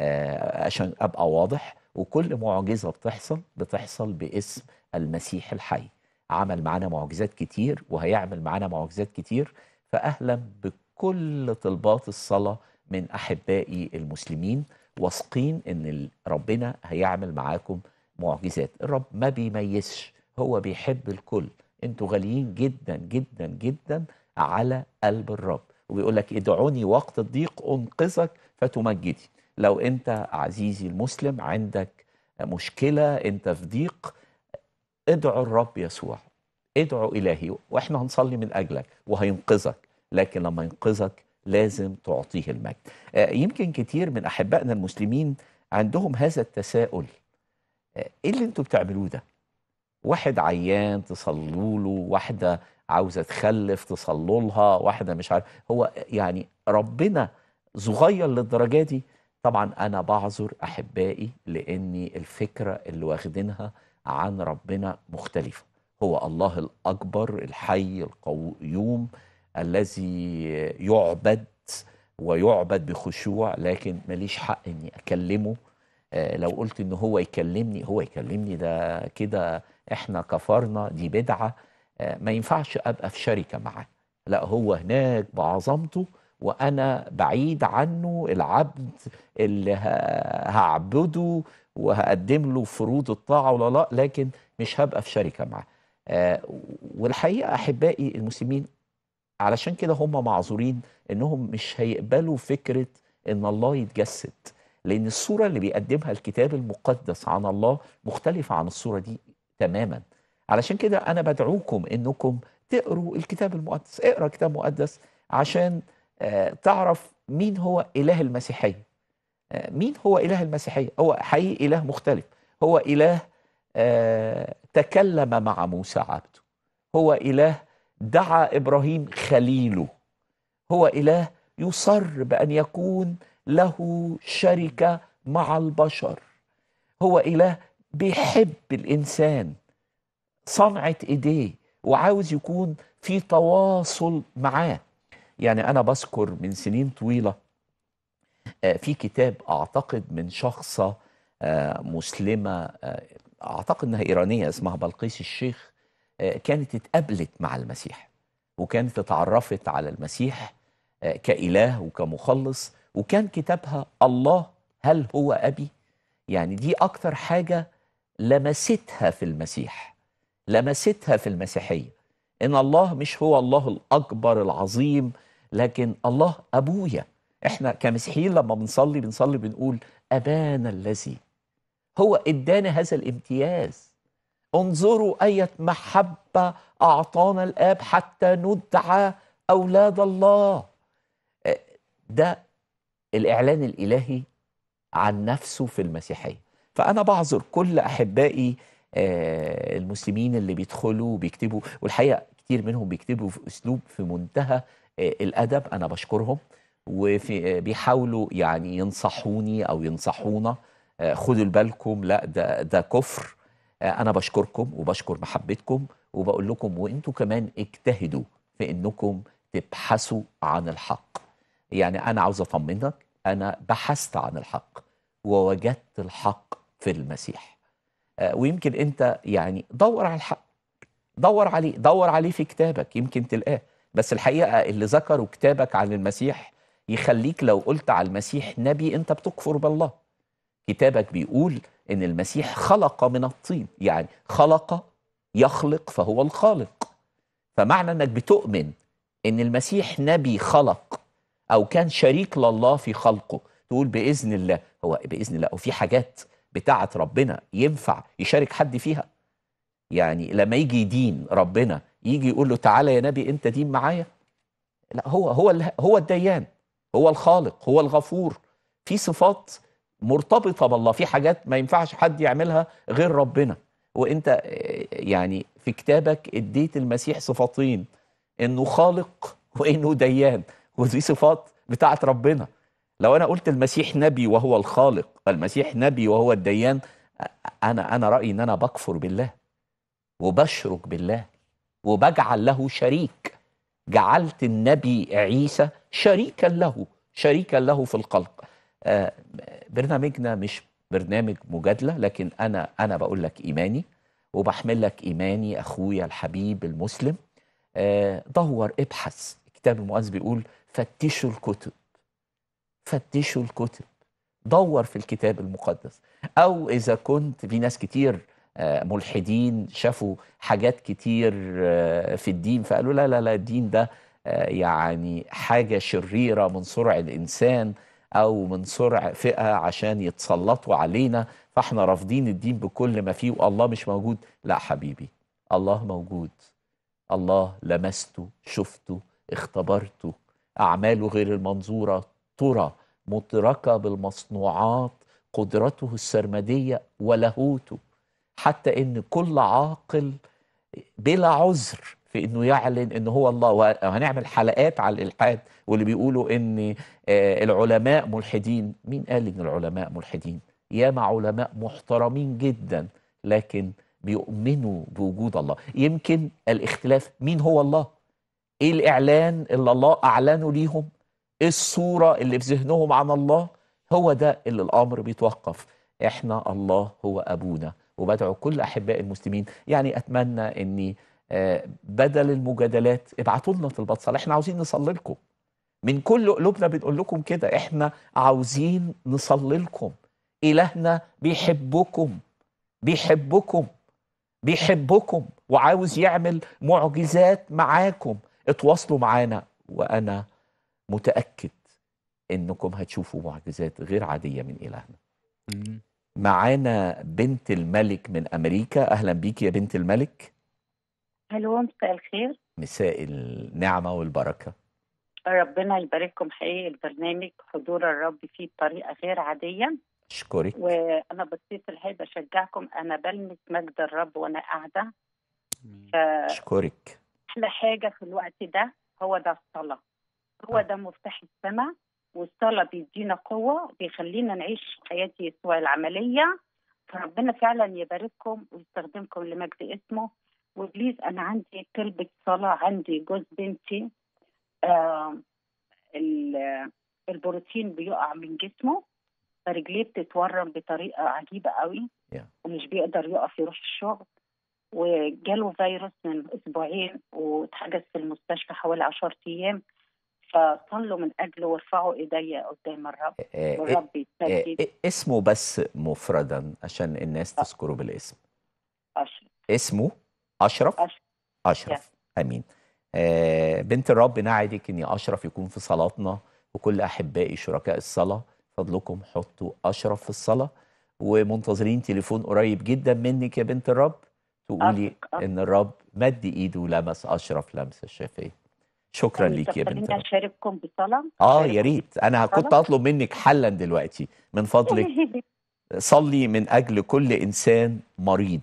آه، عشان ابقى واضح وكل معجزه بتحصل بتحصل باسم المسيح الحي عمل معانا معجزات كتير وهيعمل معانا معجزات كتير فأهلا بكل طلبات الصلاة من أحبائي المسلمين واثقين ان ربنا هيعمل معاكم معجزات الرب ما بيميزش هو بيحب الكل انتوا غاليين جدا جدا جدا على قلب الرب وبيقول لك ادعوني وقت الضيق انقذك فتمجدي لو انت عزيزي المسلم عندك مشكله انت في ضيق ادعوا الرب يسوع ادعوا إلهي وإحنا هنصلي من أجلك وهينقذك لكن لما ينقذك لازم تعطيه المجد آه، يمكن كتير من أحبائنا المسلمين عندهم هذا التساؤل آه، إيه اللي أنتوا بتعملوه ده؟ واحد عيان تصلوا له واحدة عاوزة تخلف تصلوا لها واحدة مش عارف هو يعني ربنا صغير للدرجة دي طبعا انا بعذر احبائي لاني الفكره اللي واخدينها عن ربنا مختلفه هو الله الاكبر الحي القيوم الذي يعبد ويعبد بخشوع لكن ماليش حق اني اكلمه آه، لو قلت ان هو يكلمني هو يكلمني ده كده احنا كفرنا دي بدعه آه، ما ينفعش ابقى في شركه معاه لا هو هناك بعظمته وأنا بعيد عنه العبد اللي هعبده وهقدم له فروض الطاعة ولا لا لكن مش هبقى في شركة معاه آه، والحقيقة أحبائي المسلمين علشان كده هم معذورين إنهم مش هيقبلوا فكرة إن الله يتجسد لأن الصورة اللي بيقدمها الكتاب المقدس عن الله مختلفة عن الصورة دي تماما علشان كده أنا بدعوكم إنكم تقروا الكتاب المقدس اقرأ كتاب مقدس عشان آه، تعرف مين هو إله المسيحية آه، مين هو إله المسيحية هو حقيقي إله مختلف هو إله آه، تكلم مع موسى عبده هو إله دعا إبراهيم خليله هو إله يصر بأن يكون له شركة مع البشر هو إله بيحب الإنسان صنعة إيديه وعاوز يكون في تواصل معاه يعني أنا بذكر من سنين طويلة آه، في كتاب أعتقد من شخصة آه، مسلمة آه، أعتقد أنها إيرانية اسمها بلقيس الشيخ كانت اتقابلت مع المسيح وكانت اتعرفت على المسيح كإله وكمخلص وكان كتابها الله هل هو أبي؟ يعني دي أكتر حاجة لمستها في المسيح لمستها في المسيحية إن الله مش هو الله الأكبر العظيم لكن الله ابويا احنا كمسيحيين لما بنصلي بنصلي بنقول ابانا الذي هو ادانا هذا الامتياز انظروا اية محبة اعطانا الاب حتى ندعى اولاد الله آه، ده الاعلان الالهي عن نفسه في المسيحية فانا بعذر كل احبائي آه، المسلمين اللي بيدخلوا وبيكتبوا والحقيقة كتير منهم بيكتبوا في اسلوب في منتهى آه، الادب انا بشكرهم وفي آه، بيحاولوا يعني ينصحوني او ينصحونا آه، خدوا بالكم لا ده ده كفر انا بشكركم وبشكر محبتكم وبقول لكم وانتم كمان اجتهدوا في انكم تبحثوا عن الحق يعني انا عاوز اطمنك انا بحثت عن الحق ووجدت الحق في المسيح ويمكن انت يعني دور على الحق دور عليه دور عليه في كتابك يمكن تلقاه بس الحقيقه اللي ذكروا كتابك عن المسيح يخليك لو قلت على المسيح نبي انت بتكفر بالله كتابك بيقول ان المسيح خلق من الطين يعني خلق يخلق فهو الخالق فمعنى انك بتؤمن ان المسيح نبي خلق او كان شريك لله في خلقه تقول باذن الله هو باذن الله وفي حاجات بتاعه ربنا ينفع يشارك حد فيها يعني لما يجي يدين ربنا يجي يقول له تعالى يا نبي انت دين معايا لا هو هو هو الديان هو الخالق هو الغفور في صفات مرتبطه بالله في حاجات ما ينفعش حد يعملها غير ربنا وانت آه، يعني في كتابك اديت المسيح صفتين انه خالق وانه ديان ودي صفات بتاعه ربنا لو انا قلت المسيح نبي وهو الخالق المسيح نبي وهو الديان انا انا رايي ان انا بكفر بالله وبشرك بالله وبجعل له شريك جعلت النبي عيسى شريكا له شريكا له في الخلق آه، برنامجنا مش برنامج مجادله لكن انا انا بقول لك ايماني وبحمل لك ايماني اخويا الحبيب المسلم آه، دور ابحث كتاب المقدس بيقول فتشوا الكتب فتشوا الكتب دور في الكتاب المقدس او اذا كنت في ناس كتير آه، ملحدين شافوا حاجات كتير آه، في الدين فقالوا لا لا لا الدين ده آه، يعني حاجة شريرة من صرع الإنسان أو من صرع فئة عشان يتسلطوا علينا فاحنا رافضين الدين بكل ما فيه والله مش موجود لا حبيبي الله موجود الله لمسته شفته اختبرته أعماله غير المنظورة ترى مدركة بالمصنوعات قدرته السرمدية ولاهوته حتى ان كل عاقل بلا عذر في انه يعلن ان هو الله وهنعمل حلقات على الالحاد واللي بيقولوا ان آه، العلماء ملحدين مين قال ان العلماء ملحدين ياما علماء محترمين جدا لكن بيؤمنوا بوجود الله يمكن الاختلاف مين هو الله ايه الاعلان اللي الله اعلنه ليهم ايه الصوره اللي في ذهنهم عن الله هو ده اللي الامر بيتوقف احنا الله هو ابونا وبدعو كل أحباء المسلمين يعني أتمنى أني آه، بدل المجادلات ابعتوا لنا طلبات صلاة احنا عاوزين نصلي لكم من كل قلوبنا بنقول لكم كده احنا عاوزين نصلي لكم إلهنا بيحبكم بيحبكم بيحبكم وعاوز يعمل معجزات معاكم اتواصلوا معانا وأنا متأكد إنكم هتشوفوا معجزات غير عادية من إلهنا معانا بنت الملك من امريكا اهلا بيكي يا بنت الملك الو مساء الخير مساء النعمه والبركه ربنا يبارككم حقيقي البرنامج حضور الرب فيه بطريقه غير عاديه اشكرك وانا بصيت الحقيقه بشجعكم انا بلمس مجد الرب وانا قاعده اشكرك احلى حاجه في الوقت ده هو ده الصلاه هو آه. ده مفتاح السماء والصلاه بيدينا قوه بيخلينا نعيش حياتي سواء العمليه فربنا فعلا يبارككم ويستخدمكم لمجد اسمه وبليز انا عندي كلبة صلاه عندي جوز بنتي آه البروتين بيقع من جسمه فرجليه بتتورم بطريقه عجيبه قوي yeah. ومش بيقدر يقف يروح الشغل وجاله فيروس من اسبوعين واتحجز في المستشفى حوالي 10 ايام فصلوا من اجله وارفعوا ايديا قدام الرب إيه، إيه، إيه، والرب يتسجد اسمه بس مفردا عشان الناس آه. تذكره بالاسم اشرف اسمه اشرف اشرف, أشرف. امين آه بنت الرب نعدك اني اشرف يكون في صلاتنا وكل احبائي شركاء الصلاه فضلكم حطوا اشرف في الصلاه ومنتظرين تليفون قريب جدا منك يا بنت الرب تقولي أفق أفق. ان الرب مد ايده ولمس اشرف لمسه شفيه شكرا ليك يا بنت اشارككم بصلاه اه يا ريت انا كنت اطلب منك حلا دلوقتي من فضلك صلي من اجل كل انسان مريض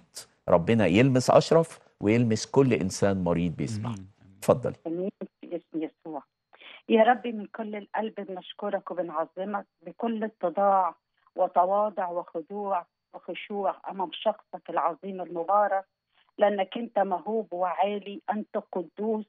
ربنا يلمس اشرف ويلمس كل انسان مريض بيسمع اتفضلي باسم يسوع يا ربي من كل القلب بنشكرك وبنعظمك بكل اتضاع وتواضع وخضوع وخشوع امام شخصك العظيم المبارك لانك انت مهوب وعالي انت قدوس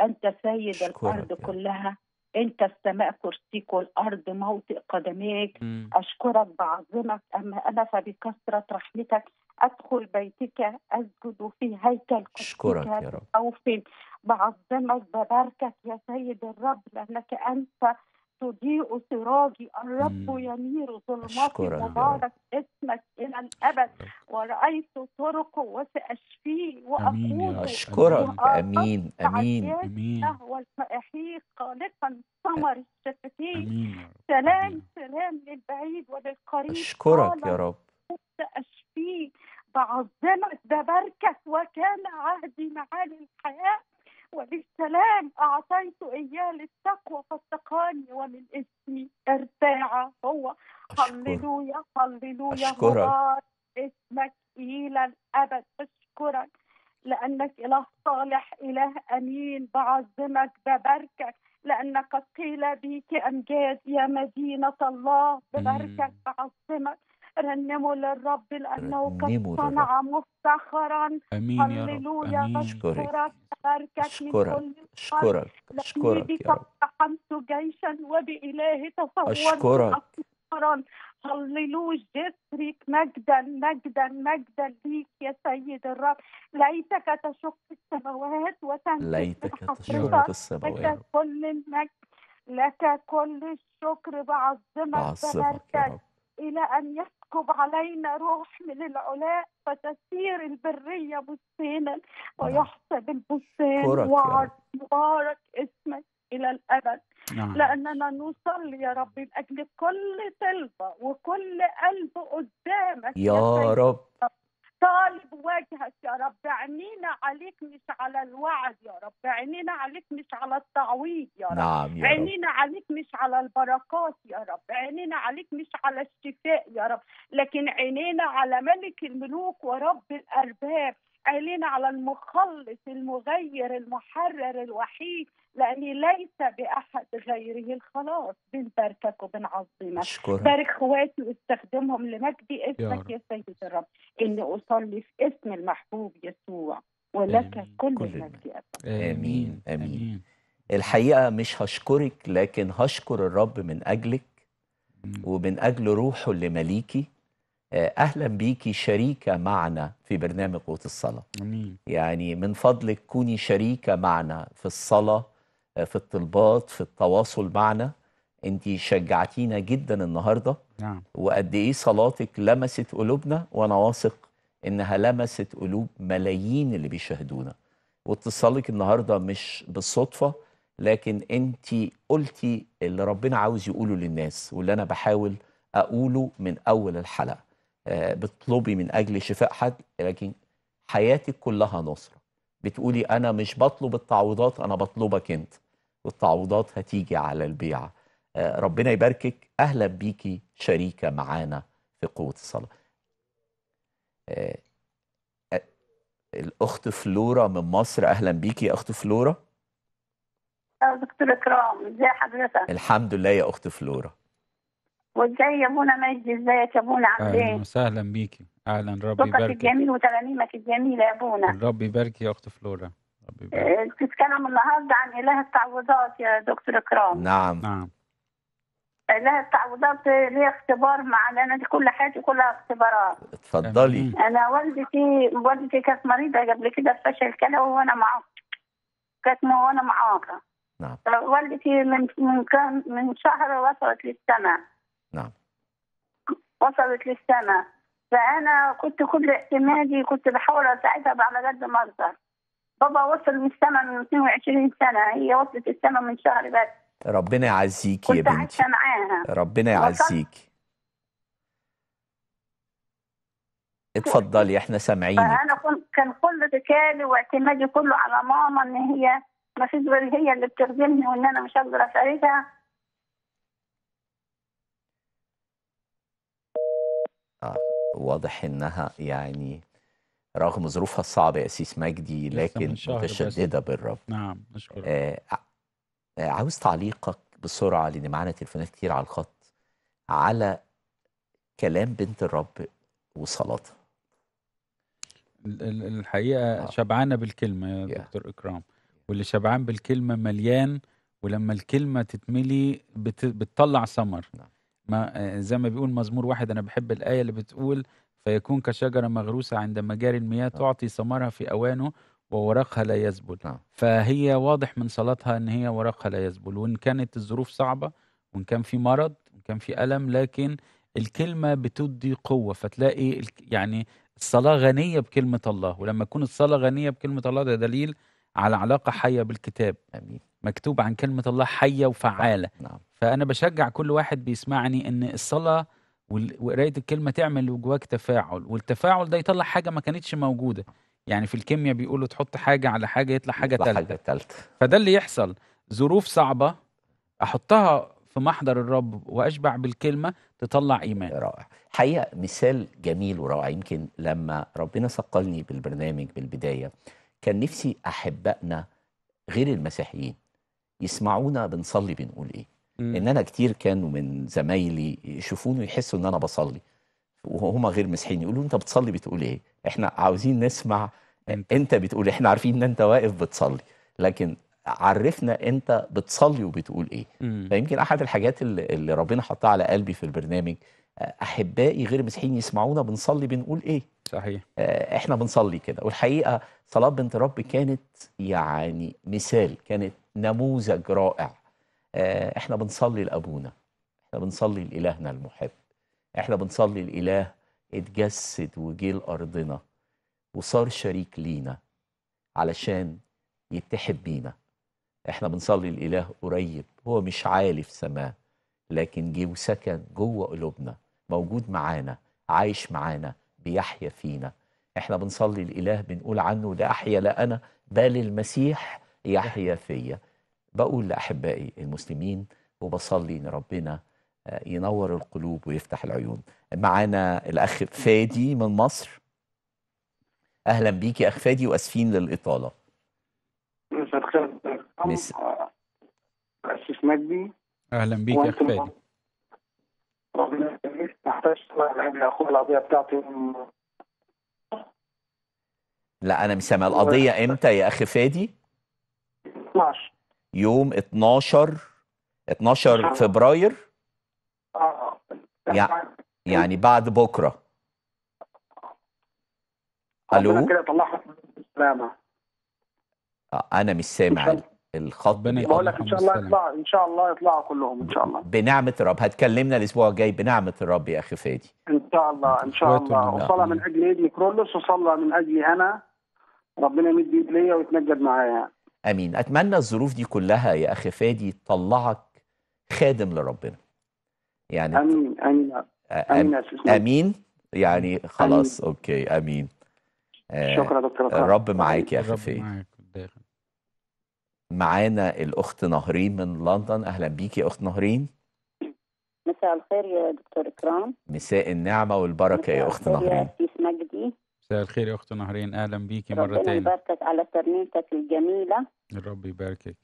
أنت سيد الأرض الأرض كلها أنت السماء كرسيك والأرض موطئ قدميك مم. أشكرك بعظمك أما أنا فبكثرة رحمتك أدخل بيتك أسجد في هيكل أشكرك يا رب أوفي بعظمك بباركك يا سيد الرب لأنك أنت تضيء سراجي الرب ينير ظلمات مبارك اسمك الى الابد ورايت طرقه وساشفيه واقول اشكرك امين امين امين والفائحي خالقا ثمر الشفتين سلام سلام للبعيد وللقريب اشكرك يا رب ساشفيه بعظمك ده بركه وكان عهدي معاه للحياه وبالسلام أعطيت إياه للتقوى فاتقاني ومن اسمي ارتاع هو هللويا هللويا أشكرك اسمك إلى الأبد أشكرك لأنك إله صالح إله أمين بعظمك بباركك لأنك قيل بك أمجاد يا مدينة الله بباركك بعظمك رنموا للرب لأنه قد صنع مفتخرا أمين يا رب أشكرك أشكرك أشكرك أشكرك اشكرك اشكرك جيشا وبإله تصورت أشكرك هللوج جسرك مجدا مجدا مجدا ليك يا سيد الرب ليتك تشق السماوات وتنزل ليتك تشق السماوات لك كل المجد لك كل الشكر بعظمك بعظمك إلى أن يسمع تسكب علينا روح من العلاء فتسير البرية بستانا آه. ويحسب البستان يعني. وعد مبارك اسمك إلى الأبد نعم. لأننا نصلي يا رب من أجل كل طلبة وكل قلب قدامك يا, يا رب طالب واجهك يا رب عينينا عليك مش على الوعد يا رب عينينا عليك مش على التعويض يا رب نعم عينينا عليك مش على البركات يا رب عينينا عليك مش على الشفاء يا رب لكن عينينا على ملك الملوك ورب الأرباب عينينا على المخلص المغير المحرر الوحيد لأني ليس بأحد غيره الخلاص بنباركك وبنعظمك بارك اخواتي واستخدمهم لمجد اسمك يا, يا سيد الرب إني أصلي في اسم المحبوب يسوع ولك آمين. كل المجد آمين. آمين الحقيقة مش هشكرك لكن هشكر الرب من أجلك ومن أجل روحه اللي مليكي اهلا بيكي شريكه معنا في برنامج قوه الصلاه امين يعني من فضلك كوني شريكه معنا في الصلاه في الطلبات في التواصل معنا انت شجعتينا جدا النهارده نعم وقد ايه صلاتك لمست قلوبنا وانا واثق انها لمست قلوب ملايين اللي بيشاهدونا واتصالك النهارده مش بالصدفه لكن انت قلتي اللي ربنا عاوز يقوله للناس واللي انا بحاول اقوله من اول الحلقه آه، بتطلبي من أجل شفاء حد لكن حياتك كلها نصرة بتقولي أنا مش بطلب التعويضات أنا بطلبك أنت والتعويضات هتيجي على البيعة آه، ربنا يباركك أهلا بيكي شريكة معانا في قوة الصلاة آه، الأخت فلورا من مصر أهلا بيكي يا أخت فلورا دكتور إكرام إزي حضرتك الحمد لله يا أخت فلورا وازاي يا منى مجدي ازيك يا منى عاملين؟ اهلا ايه؟ وسهلا بيكي اهلا ربي يبارك صوتك الجميل وترانيمك الجميله يا منى ربي يبارك يا اخت فلورا ربي يبارك إيه، تتكلم النهارده عن اله التعويضات يا دكتور اكرام نعم نعم اله التعويضات ليه اختبار مع انا دي كل حياتي كلها اختبارات اتفضلي انا والدتي والدتي كانت مريضه قبل كده بفشل كلوي وانا معاها كانت وانا معاها نعم والدتي من من كان من شهر وصلت للسنه نعم وصلت للسماء فأنا كنت كل اعتمادي كنت بحاول أساعدها على قد ما أقدر بابا وصل للسماء من 22 سنة هي وصلت السماء من شهر بس ربنا يعزيكي يا بنتي معاها ربنا يعزيكي اتفضلي احنا سامعين انا كنت كان كل ذكائي واعتمادي كله على ماما ان هي ما فيش غير هي اللي بتخدمني وان انا مش هقدر اساعدها واضح انها يعني رغم ظروفها الصعبه يا سيس مجدي لكن متشدده بالرب نعم اشكرك آه،, آه عاوز تعليقك بسرعه لان معانا تليفونات كتير على الخط على كلام بنت الرب وصلاتها الحقيقه آه. شبعانه بالكلمه يا yeah. دكتور اكرام واللي شبعان بالكلمه مليان ولما الكلمه تتملي بتطلع ثمر نعم. ما آه، زي ما بيقول مزمور واحد أنا بحب الآية اللي بتقول فيكون كشجرة مغروسة عند مجاري المياه نعم. تعطي ثمرها في أوانه وورقها لا يذبل نعم. فهي واضح من صلاتها ان هي ورقها لا يذبل وان كانت الظروف صعبه وان كان في مرض وان كان في الم لكن الكلمه بتدي قوه فتلاقي يعني الصلاه غنيه بكلمه الله ولما تكون الصلاه غنيه بكلمه الله ده دليل على علاقة حية بالكتاب أمين. مكتوب عن كلمة الله حية وفعالة نعم. فأنا بشجع كل واحد بيسمعني إن الصلاة وقراية الكلمة تعمل جواك تفاعل والتفاعل ده يطلع حاجة ما كانتش موجودة يعني في الكيمياء بيقولوا تحط حاجة على حاجة يطلع حاجة تالتة فده اللي يحصل ظروف صعبة أحطها في محضر الرب وأشبع بالكلمة تطلع إيمان رائع حقيقة مثال جميل ورائع يمكن لما ربنا صقلني بالبرنامج بالبداية كان نفسي أحبائنا غير المسيحيين يسمعونا بنصلي بنقول إيه مم. إن أنا كتير كانوا من زمايلي يشوفوني يحسوا إن أنا بصلي وهما غير مسيحيين يقولوا أنت بتصلي بتقول إيه إحنا عاوزين نسمع أنت بتقول إيه؟ إحنا عارفين إن أنت واقف بتصلي لكن عرفنا انت بتصلي وبتقول ايه مم. فيمكن احد الحاجات اللي ربنا حطها على قلبي في البرنامج احبائي غير مسيحيين يسمعونا بنصلي بنقول ايه صحيح آه، احنا بنصلي كده والحقيقه صلاه بنت رب كانت يعني مثال كانت نموذج رائع آه، احنا بنصلي لابونا احنا بنصلي لالهنا المحب احنا بنصلي لاله اتجسد وجه لارضنا وصار شريك لينا علشان يتحب بينا احنا بنصلي الاله قريب هو مش عالي في سماه لكن جه وسكن جوه قلوبنا موجود معانا عايش معانا بيحيا فينا احنا بنصلي الاله بنقول عنه لا احيا لا انا بل المسيح يحيا فيا بقول لاحبائي المسلمين وبصلي ان ربنا آه، ينور القلوب ويفتح العيون معانا الاخ فادي من مصر اهلا بيك يا اخ فادي واسفين للاطاله مساء الخير مساء مجدي اهلا بيك يا اخ فادي لا انا مش سامع القضيه امتى يا اخي فادي 12 يوم 12 12 فبراير اه يعني بعد بكره الو كده طلعها آه، انا مش سامع الخط بقول لك ان شاء الله يطلع ان شاء الله يطلعوا كلهم ان شاء الله بنعمه الرب هتكلمنا الاسبوع الجاي بنعمه الرب يا اخي فادي ان شاء الله ان شاء الله وصلى من اجل ابني كرولوس وصلى من اجلي انا ربنا يمد ايد ليا ويتمجد معايا امين اتمنى الظروف دي كلها يا اخي فادي تطلعك خادم لربنا يعني امين امين امين امين, أمين. يعني خلاص أمين. اوكي امين آه، شكرا دكتور الرب معاك يا اخي فادي معانا الاخت نهرين من لندن اهلا بيكي يا اخت نهرين مساء الخير يا دكتور اكرام مساء النعمه والبركه يا اخت نهرين يا مجدي مساء الخير يا اخت نهرين اهلا بيكي مره ثانيه ربنا يباركك على ترنيمتك الجميله الرب يباركك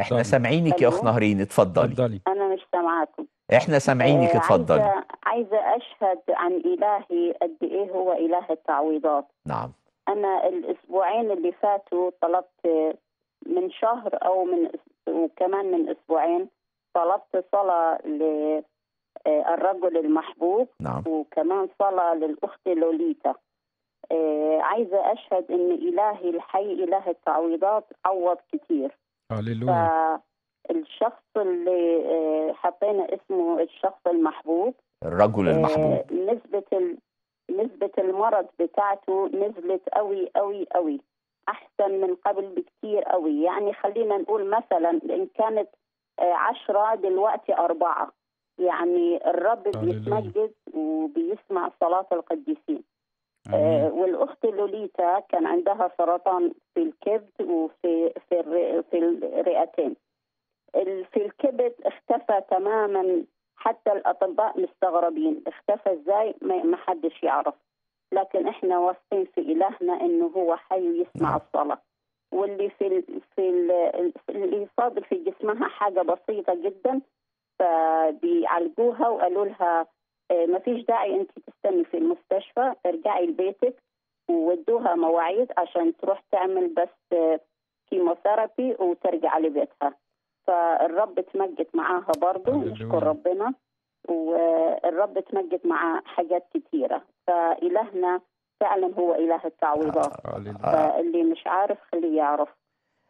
احنا سامعينك يا اخت نهرين اتفضلي انا مش سامعاكم احنا سامعينك إيه، اتفضلي عايزه عايزه اشهد عن الهي قد ايه هو اله التعويضات نعم أنا الأسبوعين اللي فاتوا طلبت من شهر أو من وكمان من أسبوعين طلبت صلاة للرجل آه، المحبوب نعم. وكمان صلاة للأخت لوليتا آه، عايزة أشهد إن إلهي الحي إله التعويضات عوض كتير هللويا الشخص اللي آه، حطينا اسمه الشخص المحبوب الرجل المحبوب نسبة نسبة المرض بتاعته نزلت قوي قوي قوي أحسن من قبل بكتير قوي يعني خلينا نقول مثلا إن كانت آه، عشرة دلوقتي أربعة يعني الرب بيتمجد وبيسمع صلاة القديسين آه والاخت لوليتا كان عندها سرطان في الكبد وفي في في الرئتين في الكبد اختفى تماما حتى الاطباء مستغربين اختفى ازاي ما حدش يعرف لكن احنا واثقين في الهنا انه هو حي يسمع نعم. الصلاه واللي في ال في ال اللي صادر في جسمها حاجه بسيطه جدا فبيعالجوها وقالوا لها آه، ما فيش داعي انت تستني في المستشفى ارجعي لبيتك وودوها مواعيد عشان تروح تعمل بس كيموثيرابي آه، وترجع لبيتها فالرب تمجد معاها برضه نشكر ربنا والرب تمجد مع حاجات كتيره فالهنا فعلا هو اله التعويضات آه، فاللي مش عارف خليه يعرف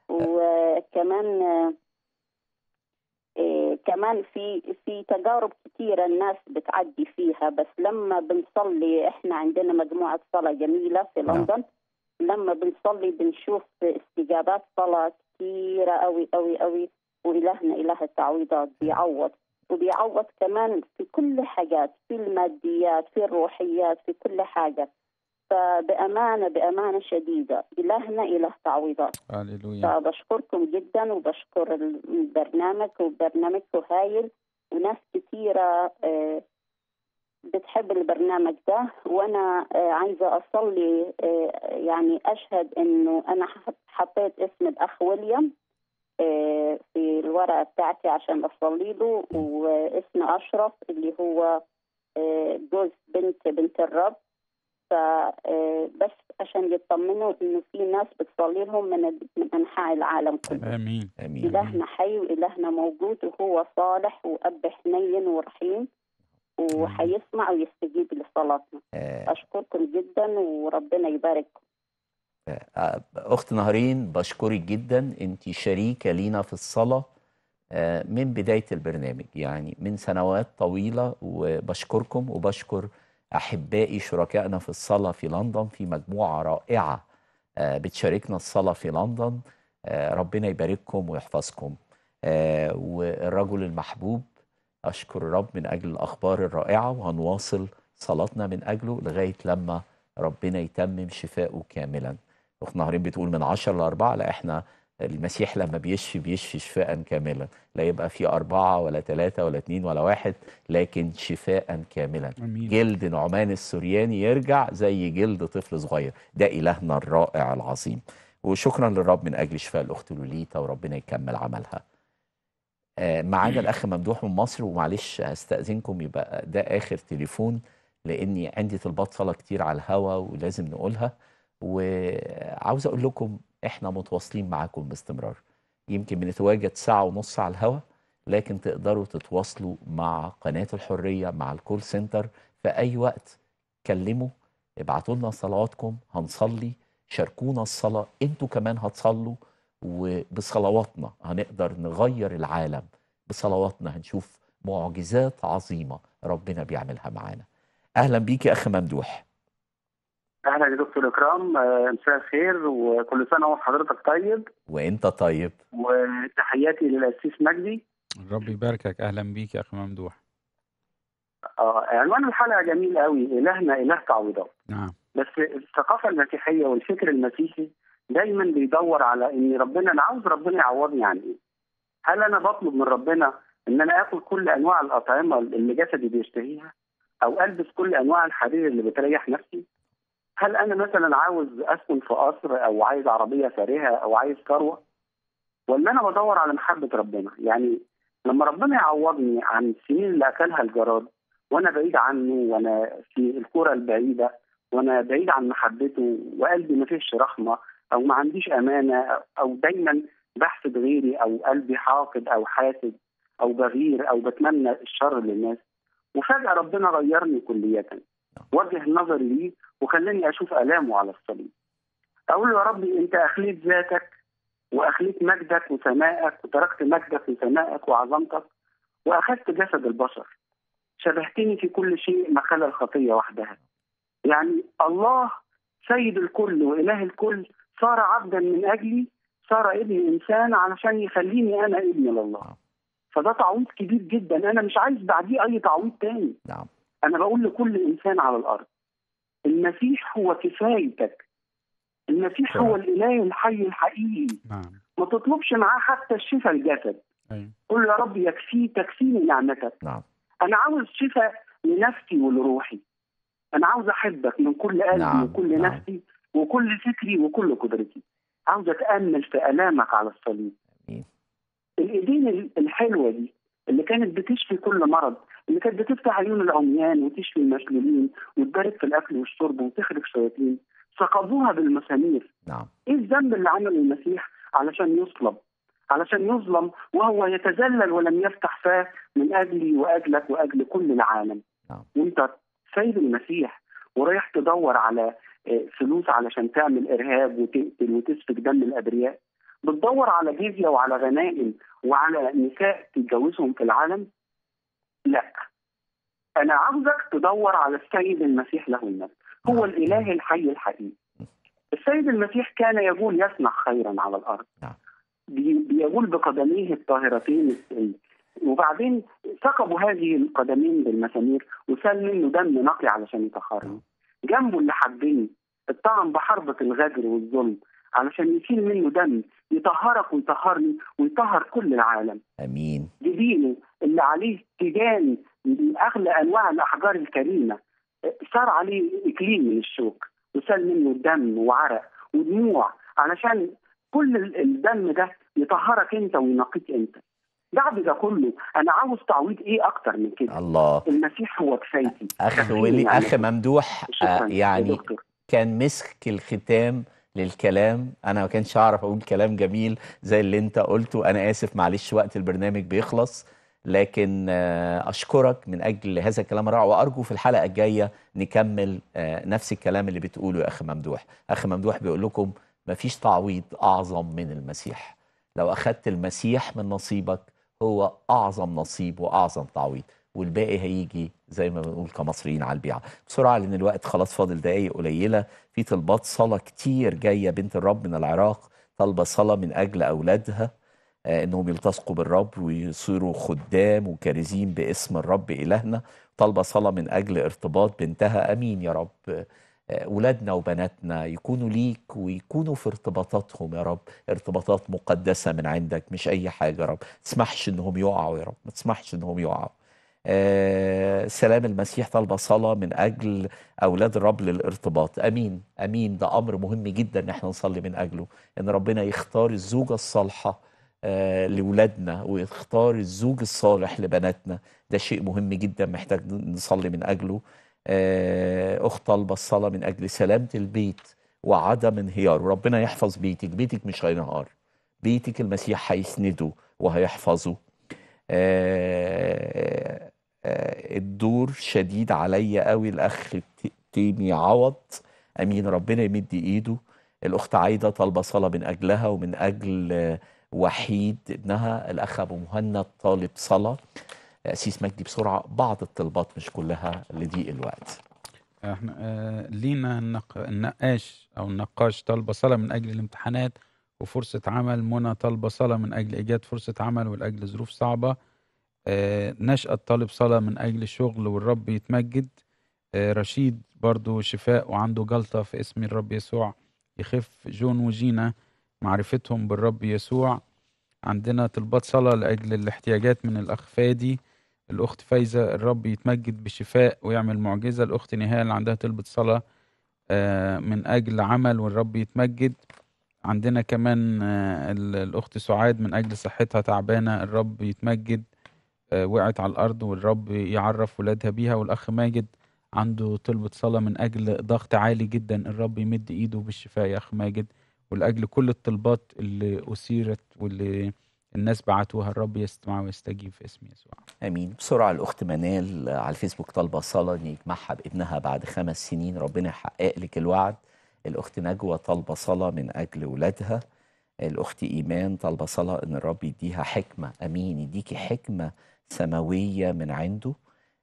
وكمان إيه كمان في في تجارب كتيره الناس بتعدي فيها بس لما بنصلي احنا عندنا مجموعه صلاه جميله في نعم. لندن لما بنصلي بنشوف استجابات صلاه كتيره قوي قوي قوي وإلهنا إله التعويضات بيعوض وبيعوض كمان في كل حاجات في الماديات في الروحيات في كل حاجة فبأمانة بأمانة شديدة إلهنا إله تعويضات فبشكركم جدا وبشكر البرنامج وبرنامجكم هايل وناس كثيرة آه، بتحب البرنامج ده وأنا آه، عايزة أصلي آه، يعني أشهد إنه أنا حطيت اسم الأخ ويليام آه، في الورقه بتاعتي عشان أصلي له واسم اشرف اللي هو آه، جوز بنت بنت الرب فبس آه، عشان يطمنوا انه في ناس بتصلي لهم من من انحاء العالم كله امين امين الهنا حي والهنا موجود وهو صالح واب حنين ورحيم وهيسمع ويستجيب لصلاتنا آه. اشكركم جدا وربنا يبارككم أخت نهرين بشكرك جدا أنت شريكة لينا في الصلاة آه، من بداية البرنامج يعني من سنوات طويلة وبشكركم وبشكر أحبائي شركائنا في الصلاة في لندن في مجموعة رائعة آه، بتشاركنا الصلاة في لندن آه، ربنا يبارككم ويحفظكم والرجل المحبوب أشكر الرب من أجل الأخبار الرائعة وهنواصل صلاتنا من أجله لغاية لما ربنا يتمم شفائه كاملاً اخت نهرين بتقول من 10 ل 4 لا احنا المسيح لما بيشفي بيشفي شفاء كاملا لا يبقى في أربعة ولا ثلاثة ولا اثنين ولا واحد لكن شفاء كاملا أمين. جلد نعمان السورياني يرجع زي جلد طفل صغير ده إلهنا الرائع العظيم وشكرا للرب من أجل شفاء الأخت لوليتا وربنا يكمل عملها آه، معانا الأخ ممدوح من مصر ومعلش هستأذنكم يبقى ده آخر تليفون لأني عندي طلبات صلاة كتير على الهوا ولازم نقولها وعاوز اقول لكم احنا متواصلين معاكم باستمرار يمكن بنتواجد ساعه ونص على الهواء لكن تقدروا تتواصلوا مع قناه الحريه مع الكول سنتر في اي وقت كلموا ابعتوا لنا صلواتكم هنصلي شاركونا الصلاه انتوا كمان هتصلوا وبصلواتنا هنقدر نغير العالم بصلواتنا هنشوف معجزات عظيمه ربنا بيعملها معانا اهلا بيك يا اخ ممدوح اهلا يا دكتور اكرام آه، مساء الخير وكل سنه وحضرتك طيب وانت طيب وتحياتي للاسيس مجدي رب يباركك اهلا بيك يا اخي ممدوح اه عنوان الحلقه جميل قوي الهنا اله تعويضات نعم بس الثقافه المسيحيه والفكر المسيحي دايما بيدور على ان ربنا انا عاوز ربنا يعوضني عن ايه؟ هل انا بطلب من ربنا ان انا اكل كل انواع الاطعمه اللي جسدي بيشتهيها او البس كل انواع الحرير اللي بتريح نفسي هل انا مثلا عاوز اسكن في قصر او عايز عربيه فارهه او عايز ثروه ولا انا بدور على محبه ربنا يعني لما ربنا يعوضني عن السنين اللي اكلها الجراد وانا بعيد عنه وانا في الكره البعيده وانا بعيد عن محبته وقلبي ما فيهش رحمه او ما عنديش امانه او دايما بحسد غيري او قلبي حاقد او حاسد او بغير او بتمنى الشر للناس وفجاه ربنا غيرني كليا وجه نظري ليه وخلاني اشوف الامه على الصليب اقول يا رب انت اخليت ذاتك واخليت مجدك وسمائك وتركت مجدك وسمائك وعظمتك واخذت جسد البشر شبهتني في كل شيء ما خلا الخطيه وحدها يعني الله سيد الكل واله الكل صار عبدا من اجلي صار ابن انسان علشان يخليني انا ابن لله نعم. فده تعويض كبير جدا انا مش عايز بعديه اي تعويض تاني نعم. انا بقول لكل انسان على الارض المسيح هو كفايتك المسيح هو الاله الحي الحقيقي نعم. ما تطلبش معاه حتى الشفاء الجسد أيوه. قل يا رب يكفي تكفيني نعمتك نعم. انا عاوز شفاء لنفسي ولروحي انا عاوز احبك من كل قلبي نعم. وكل نعم. نفسي وكل فكري وكل قدرتي عاوز اتامل في الامك على الصليب الايدين الحلوه دي كانت بتشفي كل مرض اللي كانت بتفتح عيون العميان وتشفي المشلولين وتبارك في الاكل والشرب وتخرج شياطين ثقبوها بالمسامير نعم ايه الذنب اللي عمله المسيح علشان يصلب علشان يظلم وهو يتذلل ولم يفتح فاه من اجلي واجلك واجل كل العالم نعم. وانت سايب المسيح ورايح تدور على آه، فلوس علشان تعمل ارهاب وتقتل وتسفك دم الابرياء بتدور على جزية وعلى غنائم وعلى نساء تتجوزهم في العالم؟ لا أنا عاوزك تدور على السيد المسيح له النفس هو نعم. الإله الحي الحقيقي السيد المسيح كان يقول يصنع خيرا على الأرض نعم. بيقول بقدميه الطاهرتين وبعدين ثقبوا هذه القدمين بالمسامير وسال منه دم نقي علشان يطهرني نعم. جنبه اللي حبني الطعن بحربة الغدر والظلم علشان يشيل منه دم يطهرك ويطهرني ويطهر كل العالم امين لدينه اللي عليه تيجان من اغلى انواع الاحجار الكريمه صار عليه اكليل من الشوك وسال منه دم وعرق ودموع علشان كل الدم ده يطهرك انت وينقيك انت بعد ده كله انا عاوز تعويض ايه اكتر من كده الله المسيح هو كفايتي اخ ولي اخ ممدوح آه، يعني كان مسك الختام للكلام انا ما كانش اعرف اقول كلام جميل زي اللي انت قلته انا اسف معلش وقت البرنامج بيخلص لكن آه، اشكرك من اجل هذا الكلام الرائع وارجو في الحلقه الجايه نكمل آه، نفس الكلام اللي بتقوله يا اخ ممدوح اخ ممدوح بيقول لكم ما فيش تعويض اعظم من المسيح لو اخذت المسيح من نصيبك هو اعظم نصيب واعظم تعويض والباقي هيجي زي ما بنقول كمصريين على البيعه بسرعه لان الوقت خلاص فاضل دقايق قليله في طلبات صلاه كتير جايه بنت الرب من العراق طالبه صلاه من اجل اولادها آه، انهم يلتصقوا بالرب ويصيروا خدام وكارزين باسم الرب الهنا طالبه صلاه من اجل ارتباط بنتها امين يا رب آه، ولادنا وبناتنا يكونوا ليك ويكونوا في ارتباطاتهم يا رب ارتباطات مقدسة من عندك مش أي حاجة يا رب ما تسمحش إنهم يقعوا يا رب ما تسمحش إنهم يقعوا آه، سلام المسيح طالبه صلاه من اجل اولاد الرب للارتباط امين امين ده امر مهم جدا ان احنا نصلي من اجله ان ربنا يختار الزوجه الصالحه آه، لاولادنا ويختار الزوج الصالح لبناتنا ده شيء مهم جدا محتاج نصلي من اجله آه، اخت طالبه الصلاه من اجل سلامه البيت وعدم انهياره ربنا يحفظ بيتك بيتك مش هينهار بيتك المسيح هيسنده وهيحفظه آه، الدور شديد عليا قوي الاخ تيمي عوض امين ربنا يمد ايده الاخت عايده طالبه صلاه من اجلها ومن اجل آه، وحيد ابنها الاخ ابو مهند طالب صلاه اسيس آه، مجدي بسرعه بعض الطلبات مش كلها لضيق الوقت احنا آه لينا النق... النقاش او النقاش طالبه صلاه من اجل الامتحانات وفرصه عمل منى طالبه صلاه من اجل ايجاد فرصه عمل ولاجل ظروف صعبه آه، نشأة طالب صلاة من أجل الشغل والرب يتمجد آه، رشيد برضو شفاء وعنده جلطة في اسم الرب يسوع يخف جون وجينا معرفتهم بالرب يسوع عندنا طلبات صلاة لأجل الاحتياجات من الأخ فادي الأخت فايزة الرب يتمجد بشفاء ويعمل معجزة الأخت نهاية اللي عندها طلبة صلاة آه، من أجل عمل والرب يتمجد عندنا كمان الأخت سعاد من أجل صحتها تعبانة الرب يتمجد آه، وقعت على الارض والرب يعرف ولادها بيها والاخ ماجد عنده طلبة صلاة من أجل ضغط عالي جدا الرب يمد إيده بالشفاء يا أخ ماجد ولأجل كل الطلبات اللي أثيرت واللي الناس بعتوها الرب يستمع ويستجيب في اسم يسوع امين بسرعه الاخت منال على الفيسبوك طالبه صلاه ان يجمعها بابنها بعد خمس سنين ربنا يحقق لك الوعد الاخت نجوى طالبه صلاه من اجل ولادها الاخت ايمان طالبه صلاه ان الرب يديها حكمه امين يديكي حكمه سماوية من عنده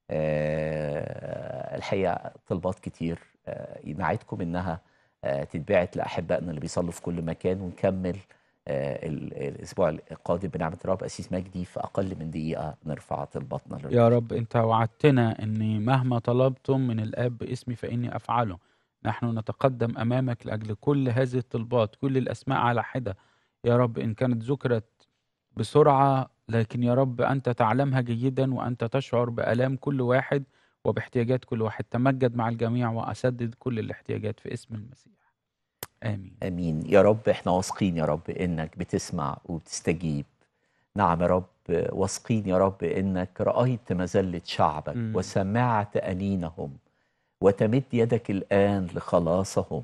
آه، الحقيقة طلبات كتير نعدكم آه، إنها آه، تتبعت لأحبائنا اللي بيصلوا في كل مكان ونكمل الاسبوع القادم بنعمه رب اسيس مجدي في اقل من دقيقه نرفع طلباتنا يا رب انت وعدتنا ان مهما طلبتم من الاب باسمي فاني افعله نحن نتقدم امامك لاجل كل هذه الطلبات كل الاسماء على حده يا رب ان كانت ذكرت بسرعه لكن يا رب انت تعلمها جيدا وانت تشعر بالام كل واحد وباحتياجات كل واحد تمجد مع الجميع واسدد كل الاحتياجات في اسم المسيح امين امين يا رب احنا واثقين يا رب انك بتسمع وبتستجيب نعم يا رب واثقين يا رب انك رايت مذله شعبك م. وسمعت انينهم وتمد يدك الان لخلاصهم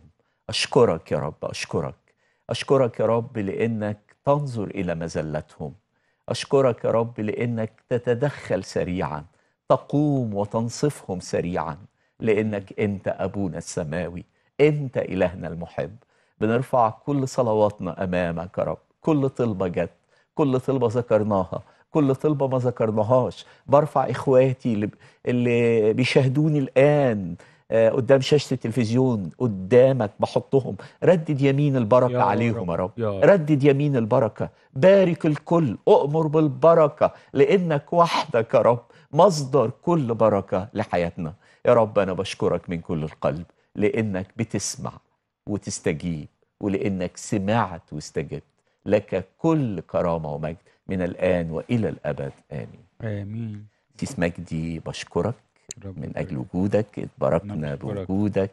اشكرك يا رب اشكرك اشكرك يا رب لانك تنظر إلى مزلتهم أشكرك يا رب لأنك تتدخل سريعا تقوم وتنصفهم سريعا لأنك أنت أبونا السماوي أنت إلهنا المحب بنرفع كل صلواتنا أمامك يا رب كل طلبة جت كل طلبة ذكرناها كل طلبة ما ذكرناهاش برفع إخواتي اللي بيشاهدوني الآن آه، قدام شاشه التلفزيون قدامك بحطهم ردد يمين البركه يا عليهم يا رب ردد يمين البركه بارك الكل اؤمر بالبركه لانك وحدك يا رب مصدر كل بركه لحياتنا يا رب انا بشكرك من كل القلب لانك بتسمع وتستجيب ولانك سمعت واستجبت لك كل كرامه ومجد من الان والى الابد امين امين سيس مجدي بشكرك من أجل وجودك اتباركنا نعم، بوجودك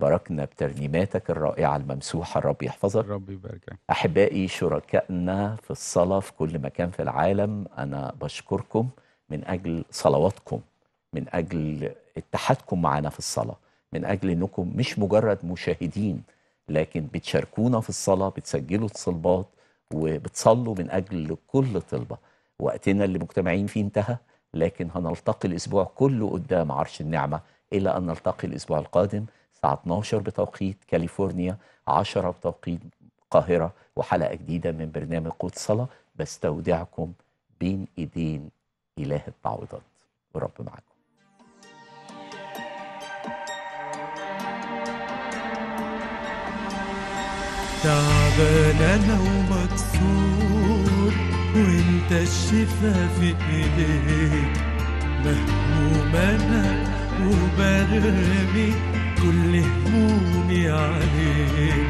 باركنا بترنيماتك الرائعة الممسوحة الرب يحفظك الرب يباركك أحبائي شركائنا في الصلاة في كل مكان في العالم أنا بشكركم من أجل صلواتكم من أجل اتحادكم معنا في الصلاة من أجل أنكم مش مجرد مشاهدين لكن بتشاركونا في الصلاة بتسجلوا الصلبات وبتصلوا من أجل كل طلبة وقتنا اللي مجتمعين فيه انتهى لكن هنلتقي الأسبوع كله قدام عرش النعمة إلى أن نلتقي الأسبوع القادم الساعة 12 بتوقيت كاليفورنيا 10 بتوقيت القاهرة وحلقة جديدة من برنامج قوت صلاة بستودعكم بين إيدين إله التعويضات ورب معكم تعبنا لو وانت الشفا في ايديك مهموم انا وبرمي كل همومي عليك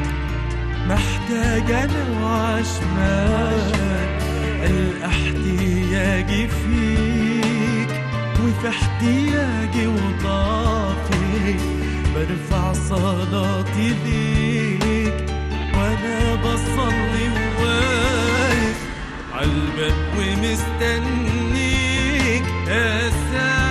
محتاج انا وعشمان الاحتياجي فيك وفي احتياجي وضعفي برفع صلاتي ليك وانا بصلي وانا عالباب ومستنيك أساعدك